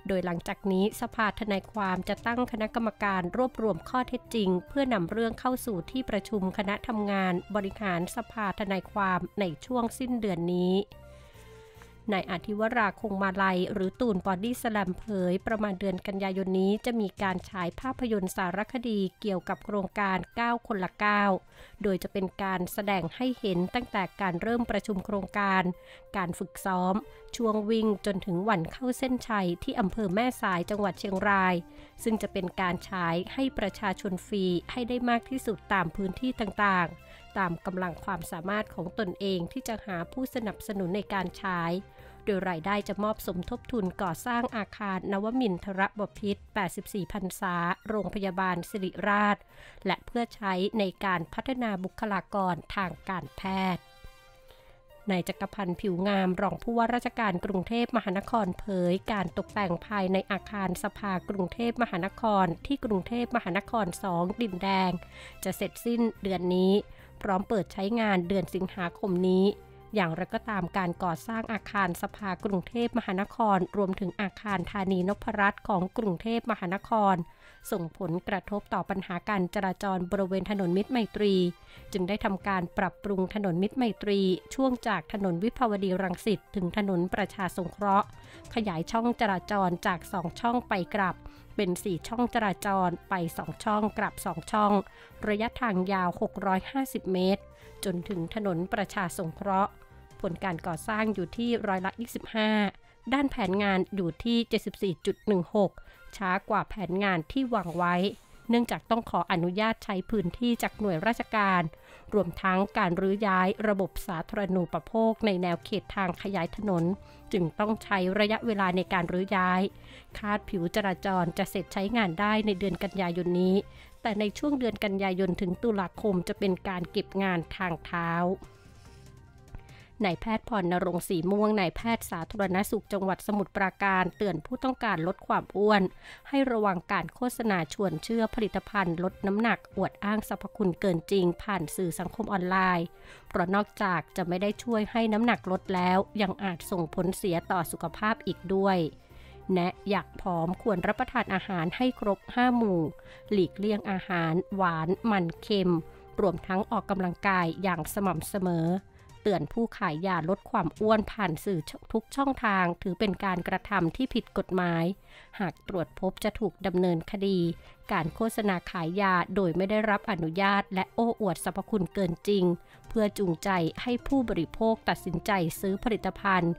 โดยหลังจากนี้สภาทนายความจะตั้งคณะกรรมการรวบรวมข้อเท็จจริง เพื่อนำเรื่องเข้าสู่ที่ประชุมคณะทำงาน บริหารสภาทนายความในช่วงสิ้นเดือนนี้นายอธิวราคงมาลัย หรือตูนบอดี้สลัมเผยประมาณเดือนกันยายนนี้ จะมีการฉายภาพยนตร์สารคดีเกี่ยวกับโครงการ 9 คนละ 9 โดยจะเป็นการแสดงให้เห็นตั้งแต่การเริ่มประชุมโครงการ การฝึกซ้อม ช่วงวิ่งจนถึงวันเข้าเส้นชัย ที่อำเภอแม่สายจังหวัดเชียงราย ซึ่งจะเป็นการฉายให้ประชาชนฟรี ให้ได้มากที่สุดตามพื้นที่ต่างๆตามกำลังความสามารถของตนเองที่จะหาผู้สนับสนุนในการใช้ โดยรายได้จะมอบสมทบทุนก่อสร้างอาคารนวมินทรบพิษ 84พันษาโรงพยาบาลสิริราช และเพื่อใช้ในการพัฒนาบุคลากรทางการแพทย์นายจักรพันธ์ผิวงามรองผู้ว่าราชการกรุงเทพมหานครเผย การตกแต่งภายในอาคารสภากรุงเทพมหานคร ที่กรุงเทพมหานคร2ดินแดง จะเสร็จสิ้นเดือนนี้พร้อมเปิดใช้งานเดือนสิงหาคมนี้ อย่างไรก็ตามการก่อสร้างอาคารสภากรุงเทพมหานคร รวมถึงอาคารธานีนพรัตน์ของกรุงเทพมหานคร ส่งผลกระทบต่อปัญหาการจราจรบริเวณถนนมิตรไมตรี จึงได้ทำการปรับปรุงถนนมิตรไมตรี ช่วงจากถนนวิภาวดีรังสิตถึง ถนนประชาสงเคราะห์ ขยายช่องจราจรจากสองช่องไปกลับเป็น 4 ช่อง จราจร ไป 2 ช่องกลับ 2 ช่อง ระยะทางยาว 650 เมตร จนถึงถนนประชาสงเคราะห์ ผลการก่อสร้างอยู่ที่ ร้อยละ 25 ด้านแผนงานอยู่ที่ 74.16 ช้ากว่าแผนงานที่วางไว้ เนื่องจากต้องขออนุญาตใช้พื้นที่ จาก หน่วยราชการรวมทั้งการรื้อย้ายระบบสาธารณูปโภคในแนวเขตทางขยายถนนจึงต้องใช้ระยะเวลาในการรื้อย้าย คาดผิวจราจรจะเสร็จใช้งานได้ในเดือนกันยายนนี้ แต่ในช่วงเดือนกันยายนถึงตุลาคมจะเป็นการเก็บงานทางเท้านายแพทย์พรนรงสีม่วง นายแพทย์สาธารณสุขจังหวัดสมุทรปราการ เตือนผู้ต้องการลดความอ้วน ให้ระวังการโฆษณาชวนเชื่อผลิตภัณฑ์ลดน้ำหนัก อวดอ้างสรรพคุณเกินจริง ผ่านสื่อสังคมออนไลน์ เพราะนอกจากจะไม่ได้ช่วยให้น้ำหนักลดแล้ว ยังอาจส่งผลเสียต่อสุขภาพอีกด้วย แนะอยากผอมควรรับประทานอาหารให้ครบ5หมู่หลีกเลี่ยงอาหาร หวาน มันเค็ม รวมทั้งออกกำลังกายอย่างสม่ำเสมอเตือนผู้ขายยาลดความอ้วนผ่านสื่อทุกช่องทางถือเป็นการกระทำที่ผิดกฎหมาย หากตรวจพบจะถูกดำเนินคดี การโฆษณาขายยาโดยไม่ได้รับอนุญาตและโอ้อวดสรรพคุณเกินจริง เพื่อจูงใจให้ผู้บริโภคตัดสินใจซื้อผลิตภัณฑ์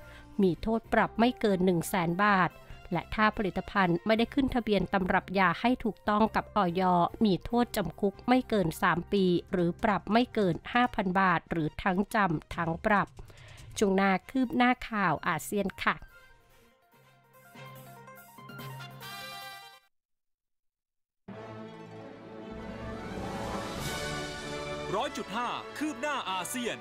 มีโทษปรับไม่เกิน 1 0 0 0 0แสนบาทและถ้าผลิตภัณฑ์ไม่ได้ขึ้นทะเบียนตำรับยาให้ถูกต้องกับออยมีโทษจำคุกไม่เกิน 3 ปีหรือปรับไม่เกิน 5,000 บาทหรือทั้งจำทั้งปรับ จุงนาคืบหน้าข่าวอาเซียนค่ะ ร้อยจุดห้าคืบหน้าอาเซียน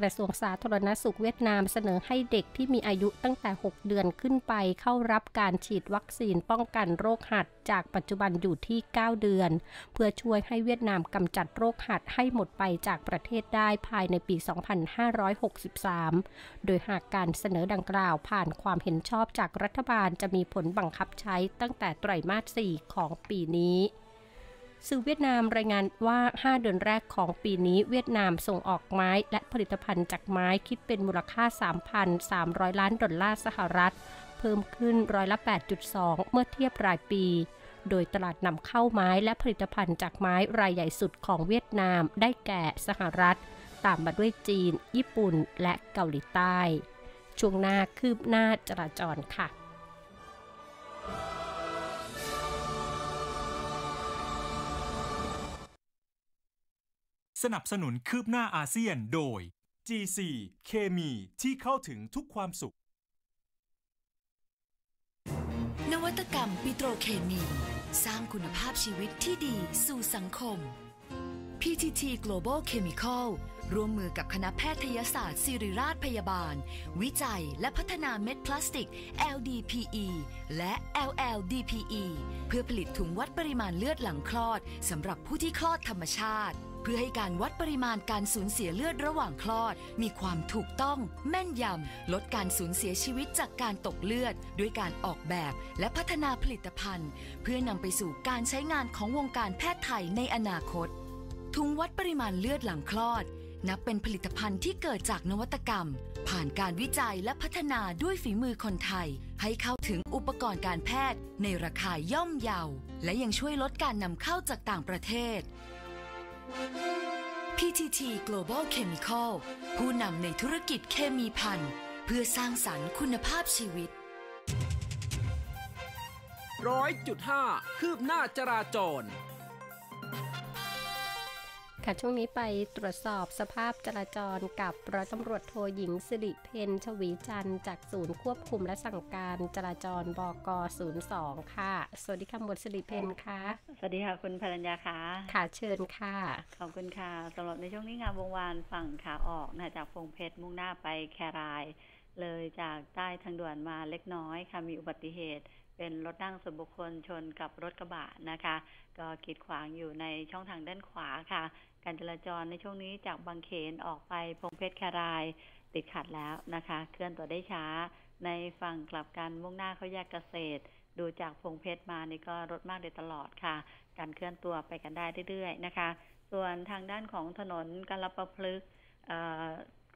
กระทรวงสาธารณสุขเวียดนามเสนอให้เด็กที่มีอายุตั้งแต่ 6 เดือนขึ้นไปเข้ารับการฉีดวัคซีนป้องกันโรคหัดจากปัจจุบันอยู่ที่ 9 เดือน เพื่อช่วยให้เวียดนามกำจัดโรคหัดให้หมดไปจากประเทศได้ภายในปี 2563 โดยหากการเสนอดังกล่าวผ่านความเห็นชอบจากรัฐบาลจะมีผลบังคับใช้ตั้งแต่ไตรมาส4ของปีนี้สื่อเวียดนามรายงานว่า 5 เดือนแรกของปีนี้เวียดนามส่งออกไม้และผลิตภัณฑ์จากไม้คิดเป็นมูลค่า 3,300 ล้านดอลลาร์สหรัฐ เพิ่มขึ้นร้อยละ 8.2 เมื่อเทียบรายปี โดยตลาดนำเข้าไม้และผลิตภัณฑ์จากไม้รายใหญ่สุดของเวียดนามได้แก่สหรัฐ ตามมาด้วยจีน ญี่ปุ่นและเกาหลีใต้ ช่วงหน้าคืบหน้าจราจรค่ะสนับสนุนคืบหน้าอาเซียนโดย GC เคมีที่เข้าถึงทุกความสุข นวัตกรรมปิโตรเคมี สร้างคุณภาพชีวิตที่ดี สู่สังคม PTT Global Chemical ร่วมมือกับคณะแพทยศาสตร์ศิริราชพยาบาล วิจัยและพัฒนาเม็ดพลาสติก LDPE และ LLDPE เพื่อผลิตถุงวัดปริมาณเลือดหลังคลอด สำหรับผู้ที่คลอดธรรมชาติเพื่อให้การวัดปริมาณการสูญเสียเลือดระหว่างคลอด มีความถูกต้อง แม่นยำลดการสูญเสียชีวิตจากการตกเลือด ด้วยการออกแบบ และพัฒนาผลิตภัณฑ์ เพื่อนำไปสู่การใช้งานของวงการแพทย์ไทยในอนาคตถุงวัดปริมาณเลือดหลังคลอด นับเป็นผลิตภัณฑ์ที่เกิดจากนวัตกรรม ผ่านการวิจัยและพัฒนาด้วยฝีมือคนไทย ให้เข้าถึงอุปกรณ์การแพทย์ ในราคาย่อมเยาและยังช่วยลดการนำเข้าจากต่างประเทศ PTT Global Chemical ผู้นำในธุรกิจเคมีพันเพื่อสร้างสรรค์คุณภาพชีวิต ร้อยจุดห้าคืบหน้าจราจรค่ะช่วงนี้ไปตรวจสอบสภาพจราจรกับร้อยตำรวจโทหญิงสิริเพนชวีจันจากศูนย์ควบคุมและสั่งการจราจรบก02 ค่ะ สวัสดีค่ะหมวดสิริเพนค่ะ สวัสดีค่ะ คุณพรัญญาค่ะค่ะ เชิญค่ะ ขอบคุณค่ะสำหรับในช่วงนี้งานวงวานฝั่งขาออกนะจากพงเพชรมุ่งหน้าไปแคราย เลยจากใต้ทางด่วนมาเล็กน้อยค่ะมีอุบัติเหตุ เป็นรถนั่งส่วนบุคคลชนกับรถกระบะนะคะ ก็กีดขวางอยู่ในช่องทางด้านขวาค่ะการจราจรในช่วงนี้จากบางเขนออกไปพงเพชรคาราย ติดขัดแล้วนะคะเคลื่อนตัวได้ช้า ในฝั่งกลับกันมุ่งหน้าเขาแยกเกษตร ดูจากพงเพชรมานี่ก็รถมากเลยตลอดค่ะ การเคลื่อนตัวไปกันได้เรื่อยๆนะคะ ส่วนทางด้านของถนนการับประพฤก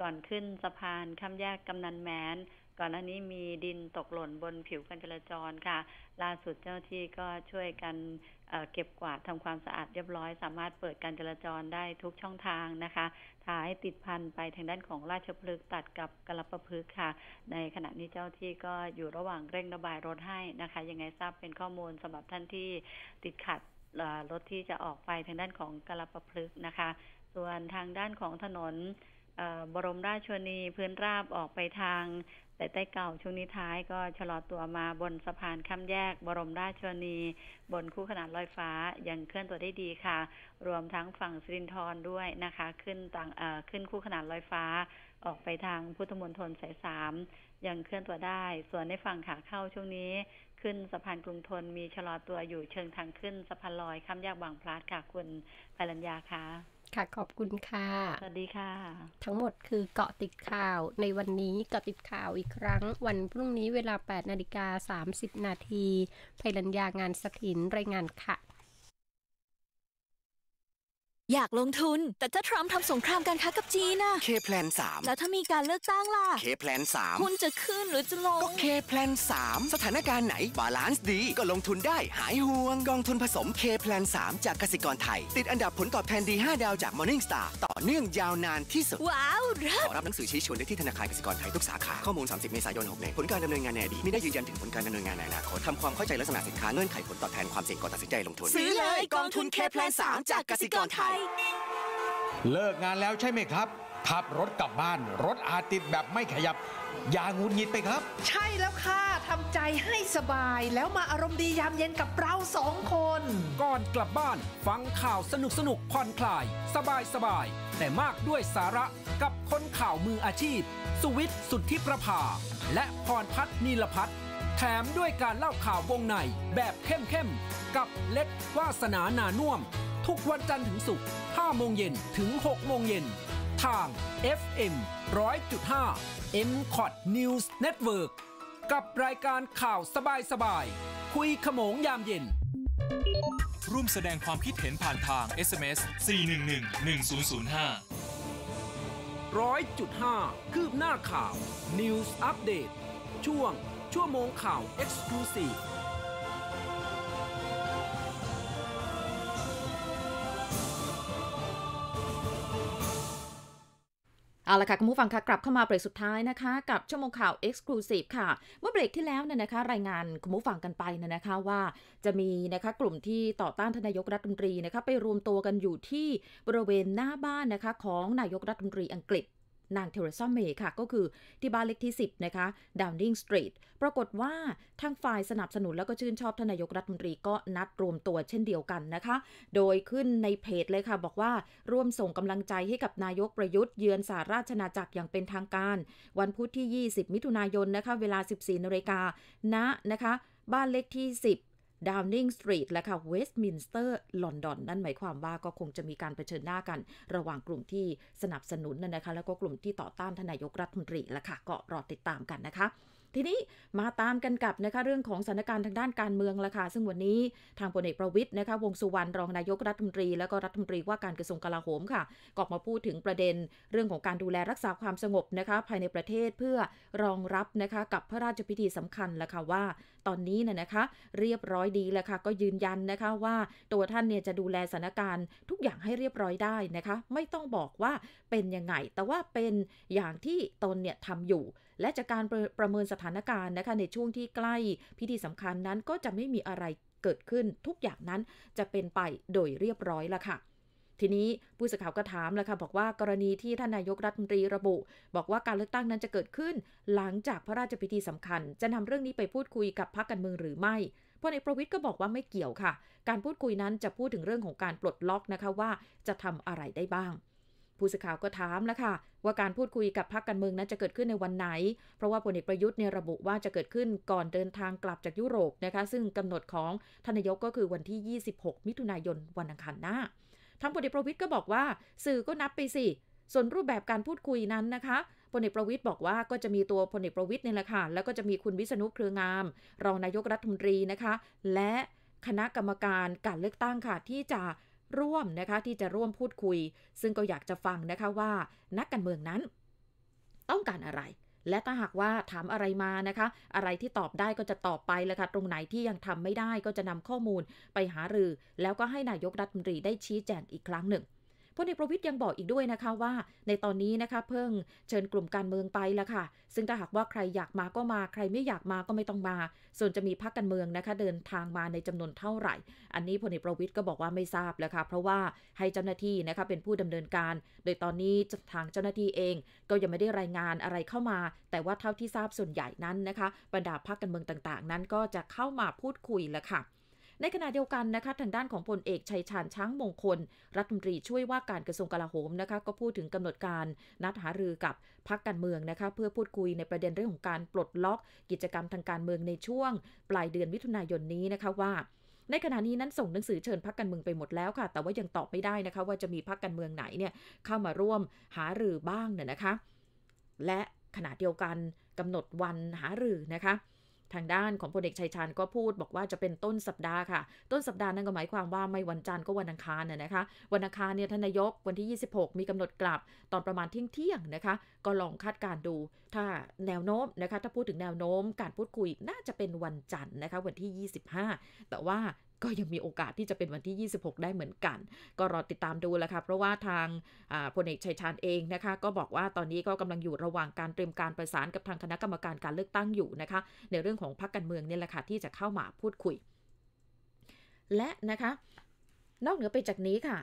ก่อนขึ้นสะพานข้ามแยกกำนันแมนก่อนหน้านี้มีดินตกหล่นบนผิวการจราจรค่ะ ล่าสุดเจ้าที่ก็ช่วยกันเเก็บกวาดทำความสะอาดเรียบร้อย สามารถเปิดการจราจรได้ทุกช่องทางนะคะท้ายติดพันไปทางด้านของราชพฤกษ์ตัดกับกระประพฤกษ์ค่ะ ในขณะนี้เจ้าที่ก็อยู่ระหว่างเร่งระบายรถให้นะคะ ยังไงทราบเป็นข้อมูลสำหรับท่านที่ติดขัดรถที่จะออกไปทางด้านของกระประพฤกษ์นะคะ ส่วนทางด้านของถนนบรมราชชนีพื้นราบออกไปทางสายใต้เก่าช่วงนี้ท้ายก็ชะลอตัวมาบนสะพานข้ามแยก บรมราชชนีบนคู่ขนานลอยฟ้ายังเคลื่อนตัวได้ดีค่ะ รวมทั้งฝั่งสิรินทรด้วยนะคะ ขึ้นต่างขึ้นคู่ขนานลอยฟ้า ออกไปทางพุทธมณฑลสายสามยังเคลื่อนตัวได้ ส่วนในฝั่งขาเข้าช่วงนี้ ขึ้นสะพานกรุงทนมีชะลอตัวอยู่เชิงทางขึ้นสะพานลอยข้ามแยกบางพลัดค่ะคุณปรัญญาค่ะค่ะขอบคุณค่ะ สวัสดีค่ะ ทั้งหมดคือเกาะติดข่าว ในวันนี้เกาะติดข่าวอีกครั้ง วันพรุ่งนี้เวลา 8 นาฬิกา30 นาทีพลรัญญา งานสถินรายงานค่ะอยากลงทุน แต่ถ้าทรัมป์ทำสงครามการค้ากับจีนนะเคแพลนสามแล้วถ้ามีการเลือกตั้งล่ะเคแพลนสามหุ้นจะขึ้นหรือจะลง ก็เคแพลนสามสถานการณ์ไหน บาลานซ์ดี ก็ลงทุนได้ หายห่วง กองทุนผสมเคแพลนสามจากกสิกรไทย ติดอันดับผลตอบแทนดี 5 ดาวจาก Morningstar ต่อเนื่องยาวนานที่สุด ว้าว รับขอรับหนังสือชี้ชวนได้ที่ธนาคารกสิกรไทยทุกสาขาข้อมูล30เมษายน6นผลการดำเนินงานในอดีตไม่ได้ยืนยันถึงผลการดำเนินงานในอนาคตทำความเข้าใจลักษณะสินค้าเงื่อนไขผลตอบแทนความเสี่ยงก่อนตัดสินใจลงทุนซื้อเลยกองทุนเคแพลนสามจากกสิกรไทยเลิกงานแล้วใช่ไหมครับขับรถกลับบ้านรถอาติดแบบไม่ขยับอย่างุนงิดไปครับ ใช่แล้วค่ะ ทำใจให้สบายแล้วมาอารมณ์ดียามเย็นกับเราสองคน ก่อนกลับบ้าน ฟังข่าวสนุกสนุกผ่อนคลายสบายสบายแต่มากด้วยสาระกับคนข่าวมืออาชีพ สุวิทย์สุทธิประภา และพรพัฒนีลพัฒน์แถมด้วยการเล่าข่าววงในแบบเข้มๆกับเล็ดวาสนานานุ่วม ทุกวันจันทร์ถึงศุกร์5โมงเย็นถึง 6 โมงเย็น ทาง FM 100.5 m c o t News Network กับรายการข่าวสบายๆคุยขโมงยามเย็น ร่วมแสดงความคิดเห็นผ่านทาง SMS 411 1005 100.5 คืบหน้าข่าว News Update ช่วงชั่วโมงข่าว Exclusive เอาละค่ะคุณผู้ฟังคะกลับเข้ามาเบรกสุดท้ายนะคะ กับชั่วโมงข่าว Exclusive ค่ะ เมื่อเบรกที่แล้วเนี่ยนะคะรายงาน คุณผู้ฟังกันไปเนี่ยนะคะว่าจะมีนะคะกลุ่มที่ต่อต้านทนายกรัฐมนตรีนะคะไปรวมตัวกันอยู่ที่บริเวณหน้าบ้านนะคะของนายกรัฐมนตรีอังกฤษนางเทเรซาเมย์ค่ะ ก็คือ ที่บ้านเลขที่ 10 นะคะดาวนิงสตรีทปรากฏว่าทางฝ่ายสนับสนุนแล้วก็ชื่นชอบทนายกรัฐมนตรีก็นัดรวมตัวเช่นเดียวกันนะคะ โดยขึ้นในเพจเลยค่ะ บอกว่าร่วมส่งกำลังใจให้กับนายกประยุทธ์เยือนสาราชนาจักรอย่างเป็นทางการ วันพุธที่ 20 มิถุนายนนะคะ เวลา 14นาฬิกาณนะคะ บ้านเลขที่10ดาวนิงสตรีทและค่ะเวสต์มินสเตอร์ลอนดอนนั่นหมายความว่าก็คงจะมีการเผชิญหน้ากัน ระหว่างกลุ่มที่สนับสนุนนะคะ แล้วก็กลุ่มที่ต่อต้านทนายกรัฐมนตรีละค่ะ ก็รอติดตามกันนะคะทีนี้มาตามกันกับนะคะเรื่องของสถานการณ์ทางด้านการเมืองละค่ะซึ่งวันนี้ทางพลเอกประวิทย์นะคะวงสุวรรณรองนายกรัฐมนตรีและก็รัฐมนตรีว่าการกระทรวงกลาโหมค่ะก็มาพูดถึงประเด็นเรื่องของการดูแลรักษาความสงบนะคะภายในประเทศเพื่อรองรับนะคะกับพระราชพิธีสำคัญละค่ะว่า ตอนนี้น่ยนะคะเรียบร้อยดีแล้วค่ะก็ยืนยันนะคะว่าตัวท่านเนี่ยจะดูแลสถานการณ์ทุกอย่างให้เรียบร้อยได้นะคะ ไม่ต้องบอกว่าเป็นยังไง แต่ว่าเป็นอย่างที่ตนเนี่ยทำอยู่และจากการประประเมินสถานการณ์นะคะในช่วงที่ใกล้ พิธีสำคัญนั้นก็จะไม่มีอะไรเกิดขึ้น ทุกอย่างนั้นจะเป็นไปโดยเรียบร้อยละค่ะทีนี้ผู้สื่อข่าวก็ถามแล้วค่ะบอกว่ากรณีที่ท่านนายกรัฐมนตรีระบุ บอกว่าการเลือกตั้งนั้นจะเกิดขึ้น หลังจากพระราชพิธีสำคัญ จะนำเรื่องนี้ไปพูดคุยกับพรรคการเมืองหรือไม่พลเอกประวิทย์ก็บอกว่าไม่เกี่ยวค่ะ การพูดคุยนั้นจะพูดถึงเรื่องของการปลดล็อกนะคะว่าจะทำอะไรได้บ้างผู้สื่อข่าวก็ถามแล้วค่ะว่าการพูดคุยกับพรรคการเมืองนั้นจะเกิดขึ้นในวันไหน เพราะว่าพลเอกประยุทธ์เนี่ยระบุว่าจะเกิดขึ้นก่อนเดินทางกลับจากยุโรปนะคะซึ่งกำหนดของทนายกก็คือวันที่ 26 มิถุนายนวันอังคารหน้าทางพลเอกประวิทย์ก็บอกว่า สื่อก็นับไปสิส่วนรูปแบบการพูดคุยนั้นนะคะพลเอกประวิทย์บอกว่าก็จะมีตัวพลเอกประวิทย์นี่แหละค่ะแล้วก็จะมีคุณวิษณุเครืองามรองนายกรัฐมนตรีนะคะ และคณะกรรมการการเลือกตั้งค่ะที่จะร่วมนะคะที่จะร่วมพูดคุย ซึ่งก็อยากจะฟังนะคะว่านักการเมืองนั้น ต้องการอะไร และถ้าหากว่าถามอะไรมานะคะอะไรที่ตอบได้ก็จะตอบไปแล้วค่ะตรงไหนที่ยังทำไม่ได้ก็จะนำข้อมูลไปหารือ แล้วก็ให้นายกรัฐมนตรีได้ชี้แจงอีกครั้งหนึ่งพลเอกประวิทย์ยังบอกอีกด้วยนะคะว่าในตอนนี้นะคะ เพิ่งเชิญกลุ่มการเมืองไปแล้วค่ะ ซึ่งถ้าหากว่าใครอยากมาก็มา ใครไม่อยากมาก็ไม่ต้องมา ส่วนจะมีพักการเมืองนะคะ เดินทางมาในจำนวนเท่าไหร่ อันนี้พลเอกประวิทย์ก็บอกว่าไม่ทราบแล้วค่ะเพราะว่าให้เจ้าหน้าที่นะคะเป็นผู้ดำเนินการ โดยตอนนี้ทางเจ้าหน้าที่เอง ก็ยังไม่ได้รายงานอะไรเข้ามา แต่ว่าเท่าที่ทราบส่วนใหญ่นั้นนะคะ บรรดาพักการเมืองต่างๆ นั้นก็จะเข้ามาพูดคุยแล้วค่ะในขณะเดียวกันนะคะทางด้านของพลเอกชัยชาญช้างมงคล รัฐมนตรีช่วยว่าการกระทรวงกลาโหมนะคะ ก็พูดถึงกำหนดการนัดหารือกับพักการเมืองนะคะ เพื่อพูดคุยในประเด็นเรื่องของการปลดล็อก กิจกรรมทางการเมืองในช่วง ปลายเดือนมิถุนายนนี้นะคะว่า ในขณะนี้นั้นส่งหนังสือเชิญพักการเมืองไปหมดแล้วค่ะ แต่ว่ายังตอบไม่ได้นะคะ ว่าจะมีพักการเมืองไหนเนี่ยเข้ามาร่วมหารือบ้างเนี่ยนะคะ และขณะเดียวกันกำหนดวันหารือนะคะทางด้านของพลเอกชัยชาญก็พูดบอกว่าจะเป็นต้นสัปดาห์ค่ะต้นสัปดาห์นั่นก็หมายความว่าไม่วันจันทร์ก็วันอังคารน่ยนะคะวันอังคารเนี่ยทนายกวันที่ 26 มีกำหนดกลับ ตอนประมาณเที่ยงเที่ยงนะคะก็ลองคาดการดู ถ้าแนวโน้มนะคะถ้าพูดถึงแนวโน้มการพูดคุยน่าจะเป็นวันจันทร์นะคะวันที่ 25 แต่ว่าก็ยังมีโอกาสที่จะเป็นวันที่ 26 ได้เหมือนกัน ก็รอติดตามดูแล้วค่ะเพราะว่าทางพลเอกชัยชาญเองนะคะ ก็บอกว่าตอนนี้ก็กำลังอยู่ระหว่างการเตรียมการประสานกับทางคณะกรรมการการ เลือกตั้งอยู่นะคะ ในเรื่องของพรรคการเมืองนี่แหละค่ะที่จะเข้ามาพูดคุย และนะคะ นอกเหนือไปจากนี้ค่ะ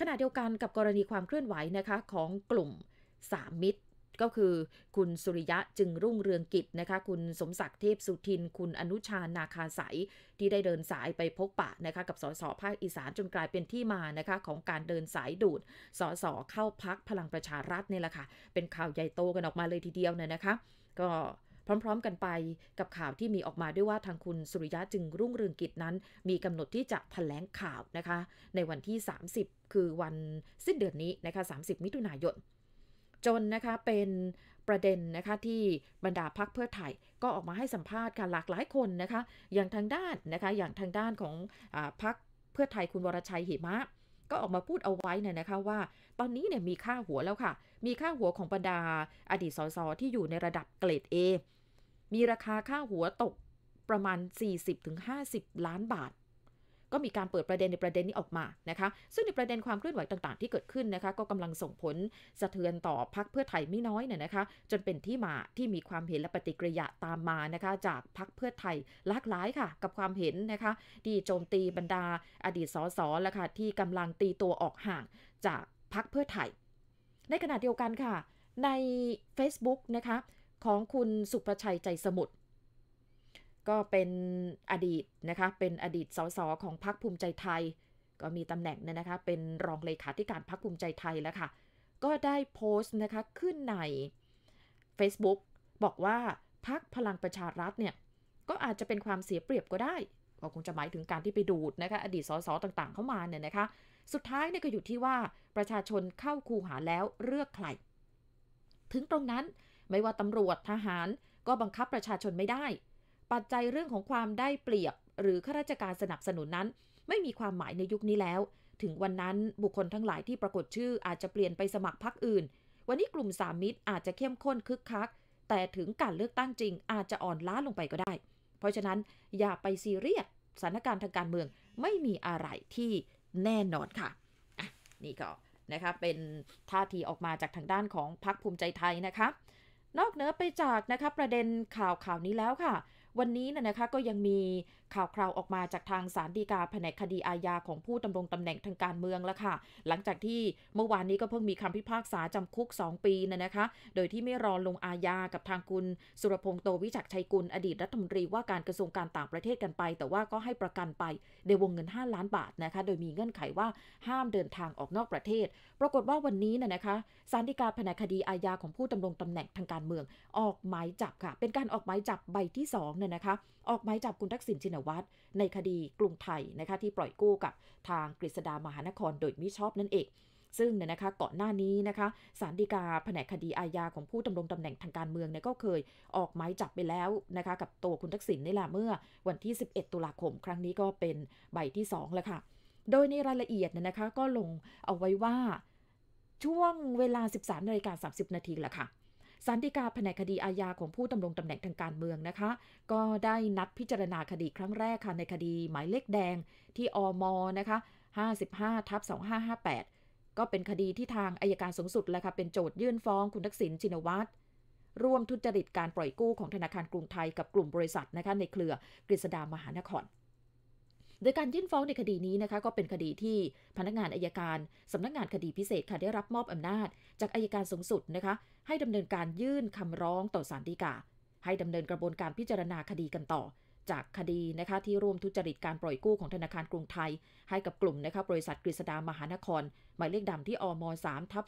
ขณะเดียวกันกับกรณีความเคลื่อนไหวนะคะของกลุ่มสามมิตรก็คือคุณสุริยะจึงรุ่งเรืองกิจนะคะคุณสมศักดิ์เทพสุทิน คุณอนุชานาคาสายที่ได้เดินสายไปพบปะนะคะกับสสภาคอีสานจนกลายเป็นที่มานะคะของการเดินสายดูด สส เข้าพักพลังประชารัฐนี่แหละค่ะเป็นข่าวใหญ่โตกันออกมาเลยทีเดียวเนี่ยนะคะ ก็พร้อมๆกันไปกับข่าวที่มีออกมาด้วยว่าทางคุณสุริยะจึงรุ่งเรืองกิจนั้น มีกำหนดที่จะถแถลงข่าวนะคะในวันที่ 30 คือวันสิ้นเดือนนี้นะคะ30 มิถุนายนจนนะคะเป็นประเด็นนะคะที่บรรดาพักเพื่อไทย ก็ออกมาให้สัมภาษณ์ค่ะหลากหลายคนนะคะอย่างทางด้านนะคะอย่างทางด้านของอพักเพื่อไทยคุณวรชัยหิมะ ก็ออกมาพูดเอาไว้เนี่ยนะคะว่า ตอนนี้เนี่ยมีค่าหัวแล้วค่ะ มีค่าหัวของบรรดาอดีตสสที่อยู่ในระดับเกรด A มีราคาค่าหัวตกประมาณ 40-50 ล้านบาทก็มีการเปิดประเด็นในประเด็นนี้ออกมานะคะซึ่งในประเด็นความเคลื่อนไหวต่างๆที่เกิดขึ้นนะคะก็กำลังส่งผลสะเทือนต่อพักเพื่อไทยไม่น้อยเนี่ยนะคะจนเป็นที่มาที่มีความเห็นและปฏิกิริยาตามมานะคะจากพักเพื่อไทยหลากหลายค่ะ กับความเห็นนะคะที่โจมตีบรรดาอดีตสสและค่ะที่กำลังตีตัวออกห่างจากพักเพื่อไทยในขณะเดียวกันค่ะ ใน Facebook นะคะของคุณสุประชัยใจสมุทรก็เป็นอดีตนะคะ เป็นอดีตสสของพรรคภูมิใจไทย ก็มีตำแหน่งเนี่ยนะคะเป็นรองเลขาธิการพรรคภูมิใจไทยแล้วค่ะ ก็ได้โพสต์นะคะขึ้นใน Facebook บอกว่าพรรคพลังประชารัฐเนี่ย ก็อาจจะเป็นความเสียเปรียบก็ได้ ก็คงจะหมายถึงการที่ไปดูดนะคะอดีตสสต่างๆ เข้ามาเนี่ยนะคะ สุดท้ายเนี่ยก็อยู่ที่ว่าประชาชนเข้าคูหาแล้วเลือกใคร ถึงตรงนั้นไม่ว่าตำรวจทหารก็บังคับประชาชนไม่ได้ปัจจัยเรื่องของความได้เปรียบ หรือข้าราชการสนับสนุนนั้น ไม่มีความหมายในยุคนี้แล้ว ถึงวันนั้นบุคคลทั้งหลายที่ปรากฏชื่ออาจจะเปลี่ยนไปสมัครพรรคอื่น วันนี้กลุ่มสามมิตรอาจจะเข้มข้นคึกคักแต่ถึงการเลือกตั้งจริงอาจจะอ่อนล้าลงไปก็ได้ เพราะฉะนั้นอย่าไปซีเรียสสถานการณ์ทางการเมืองไม่มีอะไรที่แน่นอนค่ะะนี่ก็นะคะเป็นท่าทีออกมาจากทางด้านของพรรคภูมิใจไทยนะคะ นอกเหนือไปจากนะคะประเด็นข่าวข่าวนี้แล้วค่ะวันนี้นะคะก็ยังมีข่าวคราวออกมาจากทางสารดีกาแผนกคดีอาญาของผู้ดำรงตำแหน่งทางการเมืองแล้วค่ะ หลังจากที่เมื่อวานนี้ก็เพิ่งมีคำพิพากษาจำคุก 2 ปีนะนะคะ โดยที่ไม่รอลงอาญากับทางคุณ สุรพงษ์โตวิจักชัยกุลอดีตรัฐมนตรีว่าการกระทรวงการต่างประเทศกันไป แต่ว่าก็ให้ประกันไปในวงเงิน 5 ล้านบาทนะคะ โดยมีเงื่อนไขว่าห้ามเดินทางออกนอกประเทศ ปรากฏว่าวันนี้นะนะคะสารดีกาแผนกคดีอาญาของผู้ดำรงตำแหน่งทางการเมือง ออกหมายจับค่ะ เป็นการออกหมายจับใบที่2เนี่ยนะคะ ออกหมายจับคุณทักษิณชินวัตรในคดีกรุงไทยนะคะที่ปล่อยกู้กับทางกฤษฎามหานครโดยมิชอบนั่นเอง ซึ่งเนี่ยนะคะก่อนหน้านี้นะคะสารดีกาแผนคดีอาญาของผู้ดำรงตำแหน่งทางการเมืองเนี่ยก็เคยออกหมายจับไปแล้วนะคะกับตัวคุณทักษิณนี่แหละเมื่อวันที่ 11 ตุลาคม ครั้งนี้ก็เป็นใบที่ 2 แล้วค่ะ โดยในรายละเอียดเนี่ยนะคะก็ลงเอาไว้ว่าช่วงเวลา 13นาฬิกา30นาทีแหละค่ะสันติกาแผนคดีอาญาของผู้ดำรงตำแหน่งทางการเมืองนะคะก็ได้นัดพิจารณาคดีครั้งแรกค่ะในคดีหมายเลขแดงที่อมนะคะ55ทับ2558 ก็เป็นคดีที่ทางอายการสูงสุดแลลวค่ะเป็นโจทยื่นฟ้องคุณทักษิณชินวัตรร่วมทุจริตการปล่อยกู้ของธนาคารกรุงไทยกับกลุ่มบริษัทนะคะในเครือกฤษดามหานครโดยการยื่นฟ้องในคดีนี้นะคะก็เป็นคดีที่พนักงานอายการสำนักงานคดีพิเศษค่ะได้รับมอบอำนาจ จากอายการสูงสุดนะคะให้ดำเนินการยื่นคำร้องต่อศาลฎีกาให้ดำเนินกระบวนการพิจารณาคดีกันต่อ จากคดีนะคะ ที่ร่วมทุจริตการปล่อยกู้ของธนาคารกรุงไทย ให้กับกลุ่มนะคะบริษัทกฤษดามหานคร หมายเลขดำที่อม3ทับ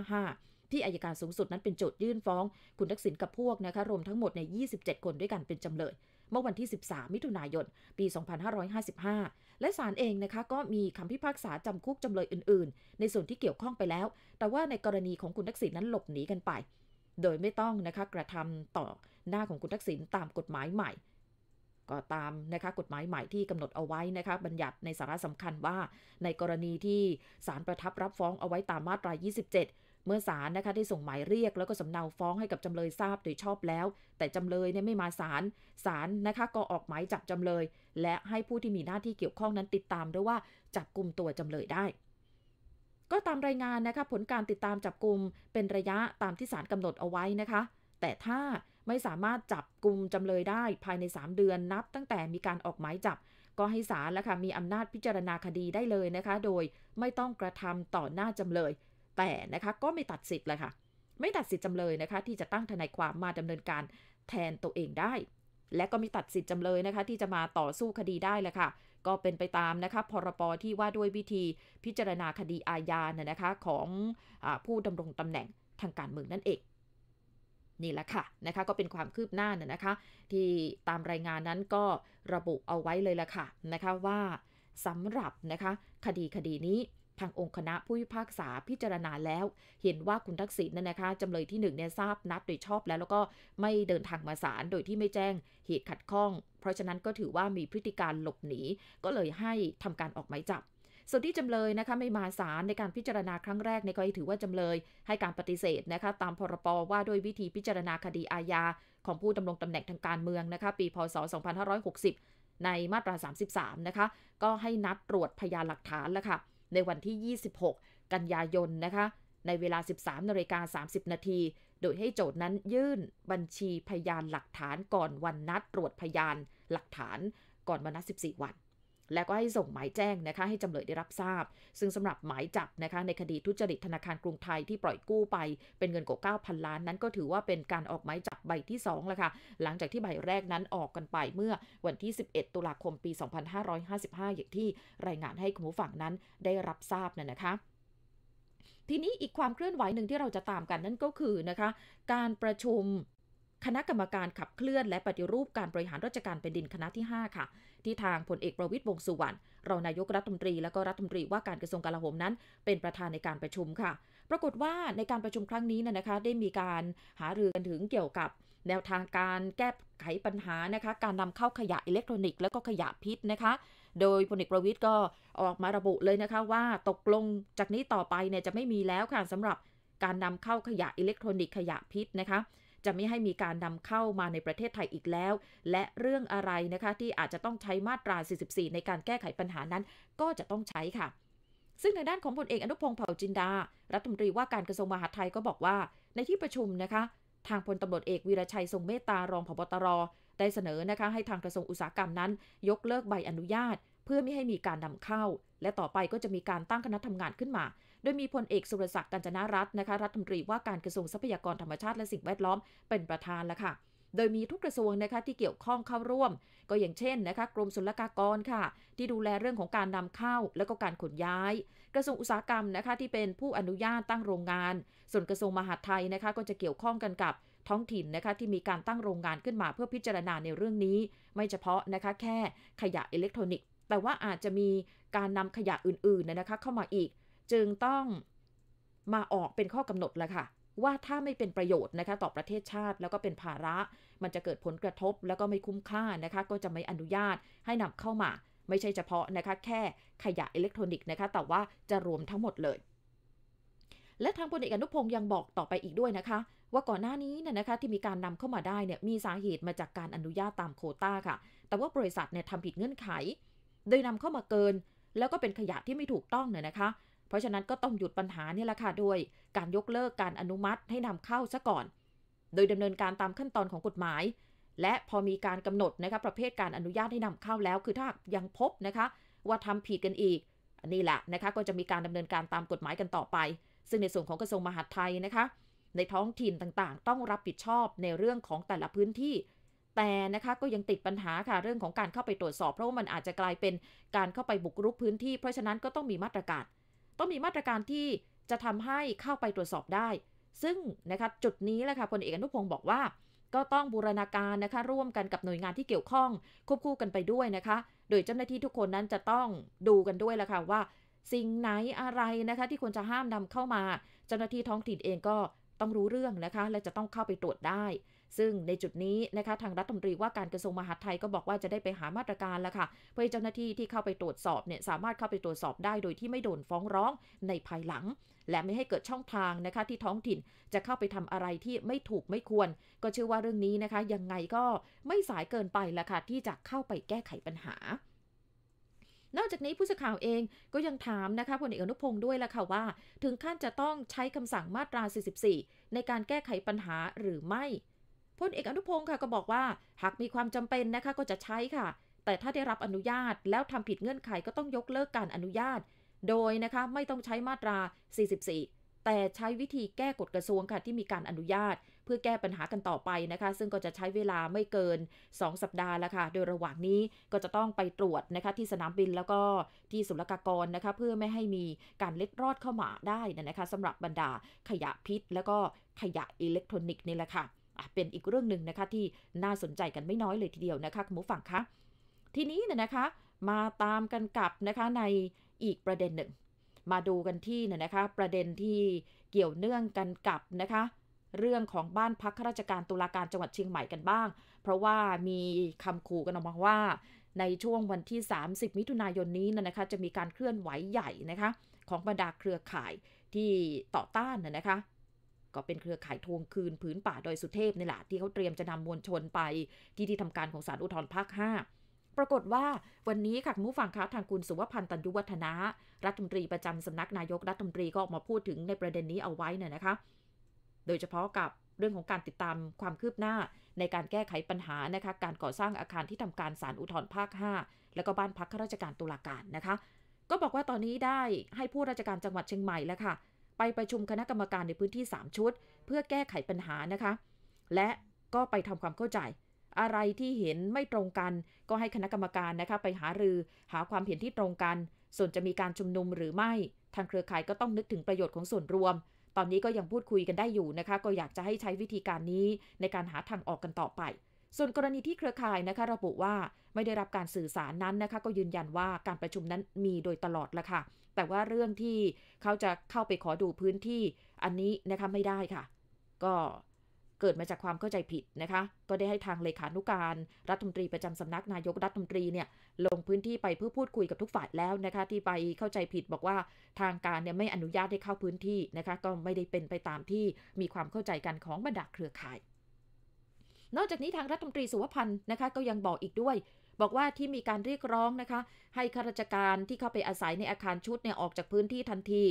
2555 ที่อายการสูงสุดนั้นเป็นโจทยื่นฟ้อง คุณทักษิณกับพวกนะคะรวมทั้งหมดใน 27คนด้วยกันเป็นจำเลยเมื่อวันที่ 13 มิถุนายน ปี 2555 และศาลเองนะคะก็มีคำพิพากษาจำคุกจำเลย อื่นๆ ในส่วนที่เกี่ยวข้องไปแล้ว แต่ว่าในกรณีของคุณทักษิณนั้นหลบหนีกันไป โดยไม่ต้องนะคะกระทำต่อหน้าของคุณทักษิณตามกฎหมายใหม่ ก็ตามนะคะกฎหมายใหม่ที่กำหนดเอาไว้นะคะบัญญัติในสาระสำคัญว่าในกรณีที่ศาลประทับรับฟ้องเอาไว้ตามมาตรา 27เมื่อศาลนะคะได้ส่งหมายเรียกแล้วก็สำเนาฟ้องให้กับจำเลยทราบโดยชอบแล้ว แต่จำเลยเนี่ยไม่มาศาลศาลนะคะ ก็ออกหมายจับจำเลย และให้ผู้ที่มีหน้าที่เกี่ยวข้องนั้นติดตามด้วยว่าจับกลุ่มตัวจำเลยได้ ก็ตามรายงานนะคะ ผลการติดตามจับกลุ่มเป็นระยะตามที่ศาลกำหนดเอาไว้นะคะ แต่ถ้าไม่สามารถจับกลุ่มจำเลยได้ ภายใน 3 เดือนนับตั้งแต่มีการออกหมายจับ ก็ให้ศาลแล้วค่ะมีอำนาจพิจารณาคดีได้เลยนะคะ โดยไม่ต้องกระทำต่อหน้าจำเลยแต่นะคะก็ไม่ตัดสิทธิ์เลยค่ะไม่ตัดสิทธิ์จำเลยนะคะที่จะตั้งทนายความมาดำเนินการแทนตัวเองได้ และก็มีตัดสิทธิ์จำเลยนะคะที่จะมาต่อสู้คดีได้เลยค่ะก็เป็นไปตามนะคะพรบที่ว่าด้วยวิธีพิจารณาคดีอาญาเนี่ยนะคะของอผู้ดำรงตำแหน่งทางการเมืองนั่นเอง นี่แหละค่ะนะคะก็เป็นความคืบหน้าน่ยนะคะ ที่ตามรายงานนั้นก็ระบุเอาไว้เลยละค่ะนะคะว่าสำหรับนะคะคดีคดีนี้ทางองค์คณะผู้พิพากษาพิจารณาแล้ว เห็นว่าคุณทักษิณนั่นนะคะจำเลยที่1เนี่ยทราบนัดโดยชอบแล้วแล้วก็ไม่เดินทางมาศาลโดยที่ไม่แจ้งเหตุขัดข้อง เพราะฉะนั้นก็ถือว่ามีพฤติการหลบหนี ก็เลยให้ทำการออกหมายจับ ส่วนที่จำเลยนะคะ ไม่มาศาลในการพิจารณาครั้งแรกในกรณีถือว่า จำเลยให้การปฏิเสธนะคะ ตามพรบว่าด้วยวิธีพิจารณาคดีอาญาของผู้ดำรงตำแหน่งทางการเมืองนะคะ ปี พศ2560 ในมาตรา33 นะคะ ก็ให้นัดตรวจพยานหลักฐานแล้วค่ะในวันที่ 26 กันยายน นะคะ ในเวลา 13 นาฬิกา30 นาที โดยให้โจทย์นั้นยื่นบัญชีพยานหลักฐานก่อนวันนัดตรวจพยานหลักฐานก่อนวันนัด 14 วันแล้วก็ให้ส่งหมายแจ้งนะคะ ให้จำเลยได้รับทราบ ซึ่งสำหรับหมายจับนะคะในคดีทุจริตธนาคารกรุงไทยที่ปล่อยกู้ไปเป็นเงินกว่า9,000 ล้านนั้นก็ถือว่าเป็นการออกหมายจับใบที่2แล้วค่ะ หลังจากที่ใบแรกนั้นออกกันไปเมื่อวันที่ 11 ตุลาคมปี 2555 อย่างที่รายงานให้คุณผู้ฟังนั้นได้รับทราบน่ะนะคะ ทีนี้อีกความเคลื่อนไหวหนึ่งที่เราจะตามกันนั่นก็คือนะคะการประชุมคณะกรรมการขับเคลื่อน และปฏิรูปการบริหารราชการแผ่นดินคณะที่ 5 ค่ะที่ทางพลเอกประวิตยวงสุวรรณรองนายกรัฐมนตรีและก็รัฐมนตรีว่าการกระทรวงกลาโหมนั้น เป็นประธานในการประชุมค่ะ ปรากฏว่าในการประชุมครั้งนี้นะคะ ได้มีการหารือกันถึงเกี่ยวกับแนวทางการแก้ไขปัญหานะคะ การนำเข้าขยะอิเล็กทรอนิกส์และก็ขยะพิษนะคะ โดยพลเอกประวิตยก็ออกมาระบุเลยนะคะ ว่าตกลงจากนี้ต่อไปเนี่ยจะไม่มีแล้วค่ะสำหรับการนำเข้าขยะอิเล็กทรอนิกส์ขยะพิษนะคะจะไม่ให้มีการนำเข้ามาในประเทศไทยอีกแล้ว และเรื่องอะไรนะคะที่อาจจะต้องใช้มาตรา 44 ในการแก้ไขปัญหานั้นก็จะต้องใช้ค่ะ ซึ่งในด้านของพลเอกอนุพงศ์เผ่าจินดา รัฐมนตรีว่าการกระทรวงมหาดไทยก็บอกว่า ในที่ประชุมนะคะ ทางพลตำรวจเอกวีรชัยทรงเมตตารองผบตร ได้เสนอนะคะให้ทางกระทรวงอุตสาหกรรมนั้นยกเลิกใบอนุญาต เพื่อไม่ให้มีการนำเข้า และต่อไปก็จะมีการตั้งคณะทำงานขึ้นมาดยมีพลเอกสุรศักดิ์กัญจนารัตน์นะคะรัฐมนตรีว่าการกระทรวงทรัพยากรธรรมชาติและสิ่งแวดล้อมเป็นประธานละค่ะ โดยมีทุกกระทรวงนะคะที่เกี่ยวข้องเข้าร่วม ก็อย่างเช่นนะคะกรมศุลกากรค่ะ ที่ดูแลเรื่องของการนำเข้าและก็การขนย้าย กระทรวงอุตสาหกรรมนะคะ ที่เป็นผู้อนุญาตตั้งโรงงาน ส่วนกระทรวงมหาดไทยนะคะ ก็จะเกี่ยวข้องกันกับท้องถิ่นนะคะที่มีการตั้งโรงงานขึ้นมาเพื่อพิจารณาในเรื่องนี้ไม่เฉพาะนะคะแค่ขยะอิเล็กทรอนิกส์ แต่ว่าอาจจะมีการนำขยะอื่นๆนะคะเข้ามาอีกจึงต้องมาออกเป็นข้อกำหนดแล้วค่ะ ว่าถ้าไม่เป็นประโยชน์นะคะต่อประเทศชาติ แล้วก็เป็นภาระ มันจะเกิดผลกระทบ แล้วก็ไม่คุ้มค่านะคะ ก็จะไม่อนุญาตให้นำเข้ามา ไม่ใช่เฉพาะนะคะ แค่ขยะอิเล็กทรอนิกส์นะคะ แต่ว่าจะรวมทั้งหมดเลย และทางพลเอกอนุพงศ์ยังบอกต่อไปอีกด้วยนะคะ ว่าก่อนหน้านี้เนี่ยนะคะที่มีการนำเข้ามาได้เนี่ยมีสาเหตุมาจากการอนุญาตตามโคต้าค่ะแต่ว่าบริษัทเนี่ยทำผิดเงื่อนไข โดยนำเข้ามาเกิน แล้วก็เป็นขยะที่ไม่ถูกต้องเนี่ยนะคะเพราะฉะนั้น ก็ต้องหยุดปัญหานี่แหละค่ะโดยการยกเลิกการอนุมัติให้นำเข้าซะก่อน โดยดำเนินการตามขั้นตอนของกฎหมาย และพอมีการกำหนดนะคะประเภทการอนุญาตให้นำเข้าแล้ว คือถ้ายังพบนะคะว่าทำผิดกันอีก อันนี้แหละนะคะก็จะมีการดำเนินการตามกฎหมายกันต่อไป ซึ่งในส่วนของกระทรวงมหาดไทยนะคะ ในท้องถิ่นต่างๆ ต้องรับผิดชอบในเรื่องของแต่ละพื้นที่ แต่นะคะก็ยังติดปัญหาค่ะเรื่องของการเข้าไปตรวจสอบเพราะว่ามันอาจจะกลายเป็นการเข้าไปบุกรุกพื้นที่ เพราะฉะนั้นก็ต้องมีมาตรการต้องมีมาตรการที่จะทำให้เข้าไปตรวจสอบได้ ซึ่งนะคะจุดนี้แหละค่ะพลเอกอนุพงศ์บอกว่า ก็ต้องบูรณาการนะคะร่วมกันกับหน่วยงานที่เกี่ยวข้องควบคู่กันไปด้วยนะคะ โดยเจ้าหน้าที่ทุกคนนั้นจะต้องดูกันด้วยละค่ะว่าสิ่งไหนอะไรนะคะที่ควรจะห้ามนำเข้ามาเจ้าหน้าที่ท้องถิ่นเองก็ต้องรู้เรื่องนะคะและจะต้องเข้าไปตรวจได้ซึ่งในจุดนี้นะคะทางรัฐมนตรีว่าการกระทรวงมหาดไทยก็บอกว่าจะได้ไปหามาตรการแล้วค่ะเพื่อให้เจ้าหน้าที่ที่เข้าไปตรวจสอบเนี่ยสามารถเข้าไปตรวจสอบได้โดยที่ไม่โดนฟ้องร้องในภายหลัง และไม่ให้เกิดช่องทางนะคะที่ท้องถิ่นจะเข้าไปทำอะไรที่ไม่ถูกไม่ควร ก็เชื่อว่าเรื่องนี้นะคะยังไงก็ไม่สายเกินไปละค่ะที่จะเข้าไปแก้ไขปัญหา นอกจากนี้ผู้สื่อข่าวเองก็ยังถามนะคะพลเอกอนุพงศ์ด้วยละค่ะว่า ถึงขั้นจะต้องใช้คำสั่งมาตรา 44 ในการแก้ไขปัญหาหรือไม่พลเอกอนุพงศ์ค่ะก็บอกว่าหากมีความจำเป็นนะคะก็จะใช้ค่ะ แต่ถ้าได้รับอนุญาตแล้วทำผิดเงื่อนไข ก็ต้องยกเลิกการอนุญาต โดยนะคะไม่ต้องใช้มาตรา 44 แต่ใช้วิธีแก้กฎกระทรวงค่ะ ที่มีการอนุญาต เพื่อแก้ปัญหากันต่อไปนะคะ ซึ่งก็จะใช้เวลาไม่เกิน 2 สัปดาห์ละค่ะโดยระหว่างนี้ก็จะต้องไปตรวจนะคะที่สนามบินแล้วก็ที่ศุลกากรนะคะ เพื่อไม่ให้มีการเล็ดรอดเข้ามาได้นะคะสำหรับบรรดาขยะพิษ แล้วก็ขยะอิเล็กทรอนิกส์นี่แหละค่ะเป็นอีกเรื่องหนึ่งนะคะที่น่าสนใจกันไม่น้อยเลยทีเดียวนะคะคุณผู้ฟังคะทีนี้เนี่ยนะคะมาตามกันกับนะคะในอีกประเด็นหนึ่ง มาดูกันที่เนี่ยนะคะประเด็นที่เกี่ยวเนื่องกันกับนะคะ เรื่องของบ้านพักข้าราชการตุลาการจังหวัดเชียงใหม่กันบ้าง เพราะว่ามีคำขู่กันออกมาว่า ในช่วงวันที่ 30 มิถุนายนนี้นะคะ จะมีการเคลื่อนไหวใหญ่นะคะ ของบรรดาเครือข่ายที่ต่อต้านนะคะก็เป็นเครือข่ายทวงคืนพื้นป่าดอยสุเทพนี่แหละที่เขาเตรียมจะนำมวลชนไปที่ที่ทำการของศาลอุทธรภาคห้า ปรากฏว่าวันนี้ค่ะผู้ฟังคะทางคุณสุวพันธ์ตันยุวัฒนะรัฐมนตรีประจำสำนักนายกรัฐมนตรีก็ออกมาพูดถึงในประเด็นนี้เอาไว้น่ยนะคะ โดยเฉพาะกับเรื่องของการติดตามความคืบหน้าในการแก้ไขปัญหานะคะการก่อสร้างอาคารที่ทำการศาลอุทธรภาค 5 แล้วก็บ้านพักข้าราชการตุลาการนะคะ ก็บอกว่าตอนนี้ได้ให้ผู้ราชการจังหวัดเชียงใหม่แล้วค่ะไปประชุมคณะกรรมการในพื้นที่ 3 ชุด เพื่อแก้ไขปัญหานะคะ และก็ไปทำความเข้าใจ อะไรที่เห็นไม่ตรงกัน ก็ให้คณะ กรรมการนะคะไปหารือหาความ เห็นที่ตรงกัน ส่วนจะมีการชุมนุมหรือไม่ทางเครือข่ายก็ต้องนึกถึงประโยชน์ของส่วนรวม ตอนนี้ก็ยังพูดคุยกันได้อยู่นะคะก็อยากจะให้ใช้วิธีการนี้ในการหาทางออกกันต่อไปส่วนกรณีที่เครือข่ายนะคะระบุว่าไม่ได้รับการสื่อสารนั้นนะคะก็ยืนยันว่าการประชุมนั้นมีโดยตลอดละค่ะแต่ว่าเรื่องที่เขาจะเข้าไปขอดูพื้นที่อันนี้นะคะไม่ได้ค่ะ ก็เกิดมาจากความเข้าใจผิดนะคะ ก็ได้ให้ทางเลขานุการรัฐมนตรีประจำสำนักนายกรัฐมนตรีเนี่ยลงพื้นที่ไปเพื่อพูดคุยกับทุกฝ่ายแล้วนะคะที่ไปเข้าใจผิดบอกว่าทางการเนี่ยไม่อนุญาตให้เข้าพื้นที่นะคะก็ไม่ได้เป็นไปตามที่มีความเข้าใจกันของบรรดาเครือข่ายนอกจากนี้ทางรัฐมนตรีสุวพันธ์นะคะก็ยังบอกอีกด้วย บอกว่าที่มีการเรียกร้องนะคะ ให้ข้าราชการที่เข้าไปอาศัยในอาคารชุดเนี่ยออกจากพื้นที่ทันที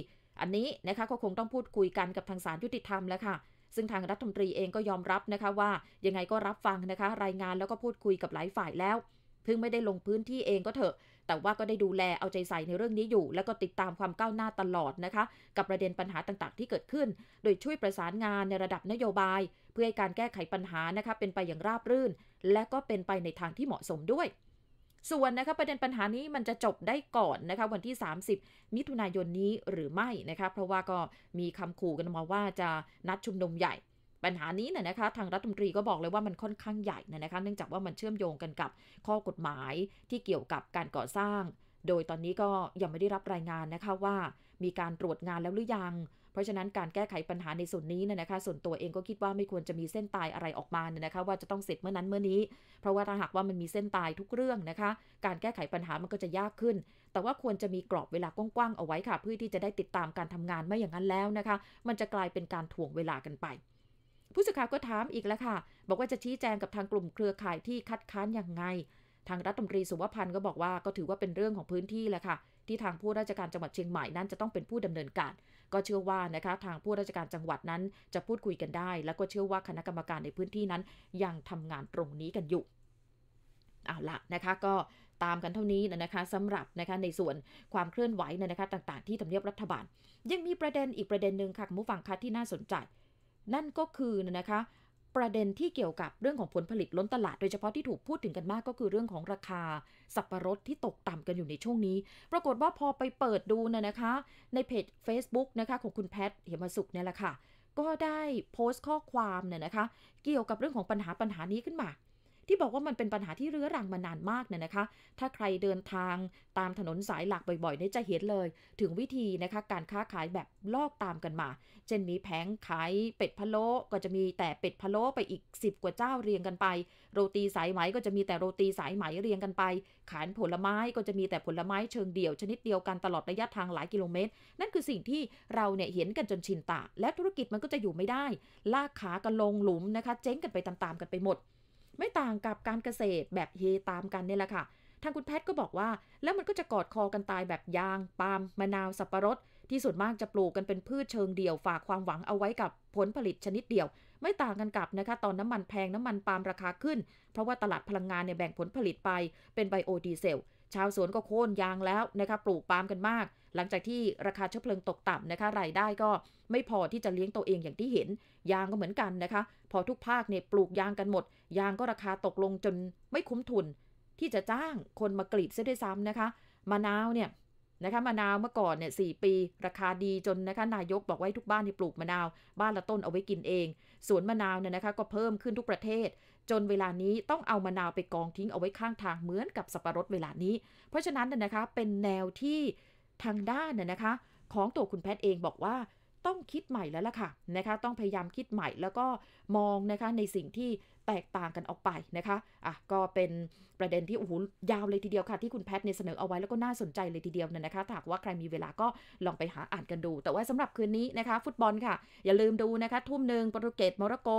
อันนี้นะคะก็คงต้องพูดคุยกันกับทางสารยุติธรรมแล้วค่ะซึ่งทางรัฐมนตรีเองก็ยอมรับนะคะว่ายังไงก็รับฟังนะคะ รายงานแล้วก็พูดคุยกับหลายฝ่ายแล้ว เพิ่งไม่ได้ลงพื้นที่เองก็เถอะแต่ว่าก็ได้ดูแลเอาใจใส่ในเรื่องนี้อยู่ แล้วก็ติดตามความก้าวหน้าตลอดนะคะ กับประเด็นปัญหาต่างๆ ที่เกิดขึ้น โดยช่วยประสานงานในระดับนโยบาย เพื่อให้การแก้ไขปัญหานะคะเป็นไปอย่างราบรื่น และก็เป็นไปในทางที่เหมาะสมด้วย ส่วนนะคะประเด็นปัญหานี้มันจะจบได้ก่อนนะคะวันที่ 30 มิถุนายนนี้หรือไม่นะคะเพราะว่าก็มีคำขู่กันมาว่า จะนัดชุมนุมใหญ่ปัญหานี้เนี่ยนะคะ ทางรัฐมนตรีก็บอกเลยว่ามันค่อนข้างใหญ่นนะคะเนื่องจากว่ามันเชื่อมโยงกันกับข้อกฎหมายที่เกี่ยวกับการก่อสร้าง โดยตอนนี้ก็ยังไม่ได้รับรายงานนะคะว่ามีการตรวจงานแล้วหรือยัง เพราะฉะนั้นการแก้ไขปัญหาในส่วนนี้เนี่ยนะคะส่วนตัวเองก็คิดว่าไม่ควรจะมีเส้นตายอะไรออกมาเนี่ยนะคะว่าจะต้องเสร็จเมื่อนั้นเมื่อนี้ เพราะว่าถ้าหากว่ามันมีเส้นตายทุกเรื่องนะคะการแก้ไขปัญหามันก็จะยากขึ้น แต่ว่าควรจะมีกรอบเวลากว้างๆเอาไว้ค่ะเพื่อที่จะได้ติดตามการทำงานไม่อย่างนั้นแล้วนะคะมันจะกลายเป็นการถ่วงเวลากันไปผู้สื่อข่าวก็ถามอีกแล้วค่ะบอกว่าจะชี้แจงกับทางกลุ่มเครือข่ายที่คัดค้านอย่างไง ทางรัฐมนตรีสุวพันธ์ก็บอกว่าก็ถือว่าเป็นเรื่องของพื้นที่แหละค่ะที่ทางผู้ราชการจังหวัดเชียงใหม่นั้นจะต้องเป็นผู้ดำเนินการ ก็เชื่อว่านะคะทางผู้ราชการจังหวัดนั้นจะพูดคุยกันได้ แล้วก็เชื่อว่าคณะกรรมการในพื้นที่นั้น ยังทำงานตรงนี้กันอยู่เอาละนะคะก็ตามกันเท่านี้นะคะสำหรับนะคะในส่วนความเคลื่อนไหวนะคะต่างๆที่ทำเนียบรัฐบาล ยังมีประเด็นอีกประเด็นหนึ่งค่ะคุณผู้ฟังคะที่น่าสนใจนั่นก็คือนะคะ ประเด็นที่เกี่ยวกับเรื่องของผลผลิตล้นตลาด โดยเฉพาะที่ถูกพูดถึงกันมากก็คือเรื่องของราคาสับปะรดที่ตกต่ำกันอยู่ในช่วงนี้ ปรากฏว่าพอไปเปิดดูนะนะคะ ในเพจ Facebook นะคะของคุณแพทเหมสุขเนี่ยแหละค่ะ ก็ได้โพสต์ข้อความเนี่ยนะคะ เกี่ยวกับเรื่องของปัญหาปัญหานี้ขึ้นมาที่บอกว่ามันเป็นปัญหาที่เรื้อรังมานานมากเนี่ยนะคะ ถ้าใครเดินทางตามถนนสายหลักบ่อยๆนี่จะเห็นเลย ถึงวิธีนะคะการค้าขายแบบลอกตามกันมา เช่นมีแผงขายเป็ดพะโล้ก็จะมีแต่เป็ดพะโล้ไปอีก 10 กว่าเจ้าเรียงกันไป โรตีสายไหมก็จะมีแต่โรตีสายไหมเรียงกันไป ขายผลไม้ก็จะมีแต่ผลไม้เชิงเดี่ยว ชนิดเดียวกันตลอดระยะทางหลายกิโลเมตร นั่นคือสิ่งที่เราเนี่ยเห็นกันจนชินตา และธุรกิจมันก็จะอยู่ไม่ได้ลากขากันลงหลุมนะคะเจ๊งกันไปตามๆกันไปหมดไม่ต่างกับการเกษตรแบบเฮตามกันเนี่ยแหละค่ะ ทางคุณแพทย์ก็บอกว่า แล้วมันก็จะกอดคอกันตายแบบยาง ปาล์มมะนาว สับปะรด ที่ส่วนมากจะปลูกกันเป็นพืชเชิงเดี่ยว ฝากความหวังเอาไว้กับผลผลิตชนิดเดียว ไม่ต่างกันกับนะคะตอนน้ำมันแพงน้ำมันปาล์มราคาขึ้น เพราะว่าตลาดพลังงานเนี่ยแบ่งผลผลิตไปเป็นไบโอดีเซลชาวสวนก็โค่นยางแล้วนะคะ ปลูกปาล์มกันมาก หลังจากที่ราคาเชื้อเพลิงตกต่ำนะคะ รายได้ก็ไม่พอที่จะเลี้ยงตัวเองอย่างที่เห็น ยางก็เหมือนกันนะคะ พอทุกภาคเนี่ยปลูกยางกันหมด ยางก็ราคาตกลงจนไม่คุ้มทุน ที่จะจ้างคนมากรีดเสียด้วยซ้ำนะคะ มะนาวเนี่ยนะคะ มะนาวเมื่อก่อนเนี่ยสปีราคาดีจนนะคะ นายกบอกไว้ทุกบ้านที่ปลูกมะนาว บ้านละต้นเอาไว้กินเอง สวนมะนาวเนี่ยนะคะก็เพิ่มขึ้นทุกประเทศจนเวลานี้ต้องเอามะนาวไปกองทิ้งเอาไว้ข้างทางเหมือนกับสับปะรดเวลานี้ เพราะฉะนั้นนะคะเป็นแนวที่ทางด้านนะคะของตัวคุณแพทย์เองบอกว่าต้องคิดใหม่แล้วล่ะค่ะนะคะต้องพยายามคิดใหม่แล้วก็มองนะคะในสิ่งที่แตกต่างกันออกไปนะคะอ่ะก็เป็นประเด็นที่โอ้โหยาวเลยทีเดียวค่ะ ที่คุณแพทย์เนเสนอเอาไว้แล้วก็น่าสนใจเลยทีเดียวนนะคะหากว่าใครมีเวลาก็ลองไปหาอ่านกันดู แต่ว่าสำหรับคืนนี้นะคะฟุตบอลค่ะอย่าลืมดูนะคะทุ่มหนึ่งโปรตุเกสโมร็อกโก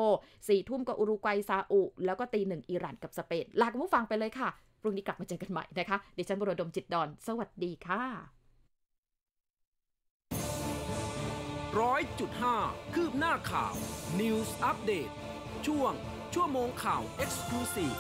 สี่ทุ่มก็อุรุกวัยซาอุแล้วก็ตีหนึ่งอิหร่านกับสเปนลาคุณผู้ฟังไปเลยค่ะพรุ่งนี้กลับมาเจอกันใหม่นะคะดิฉันบรดมจิตดอน สวัสดีค่ะร้อยจุดห้าคืบหน้าข่าว News Update ช่วงชั่วโมงข่าว Exclusive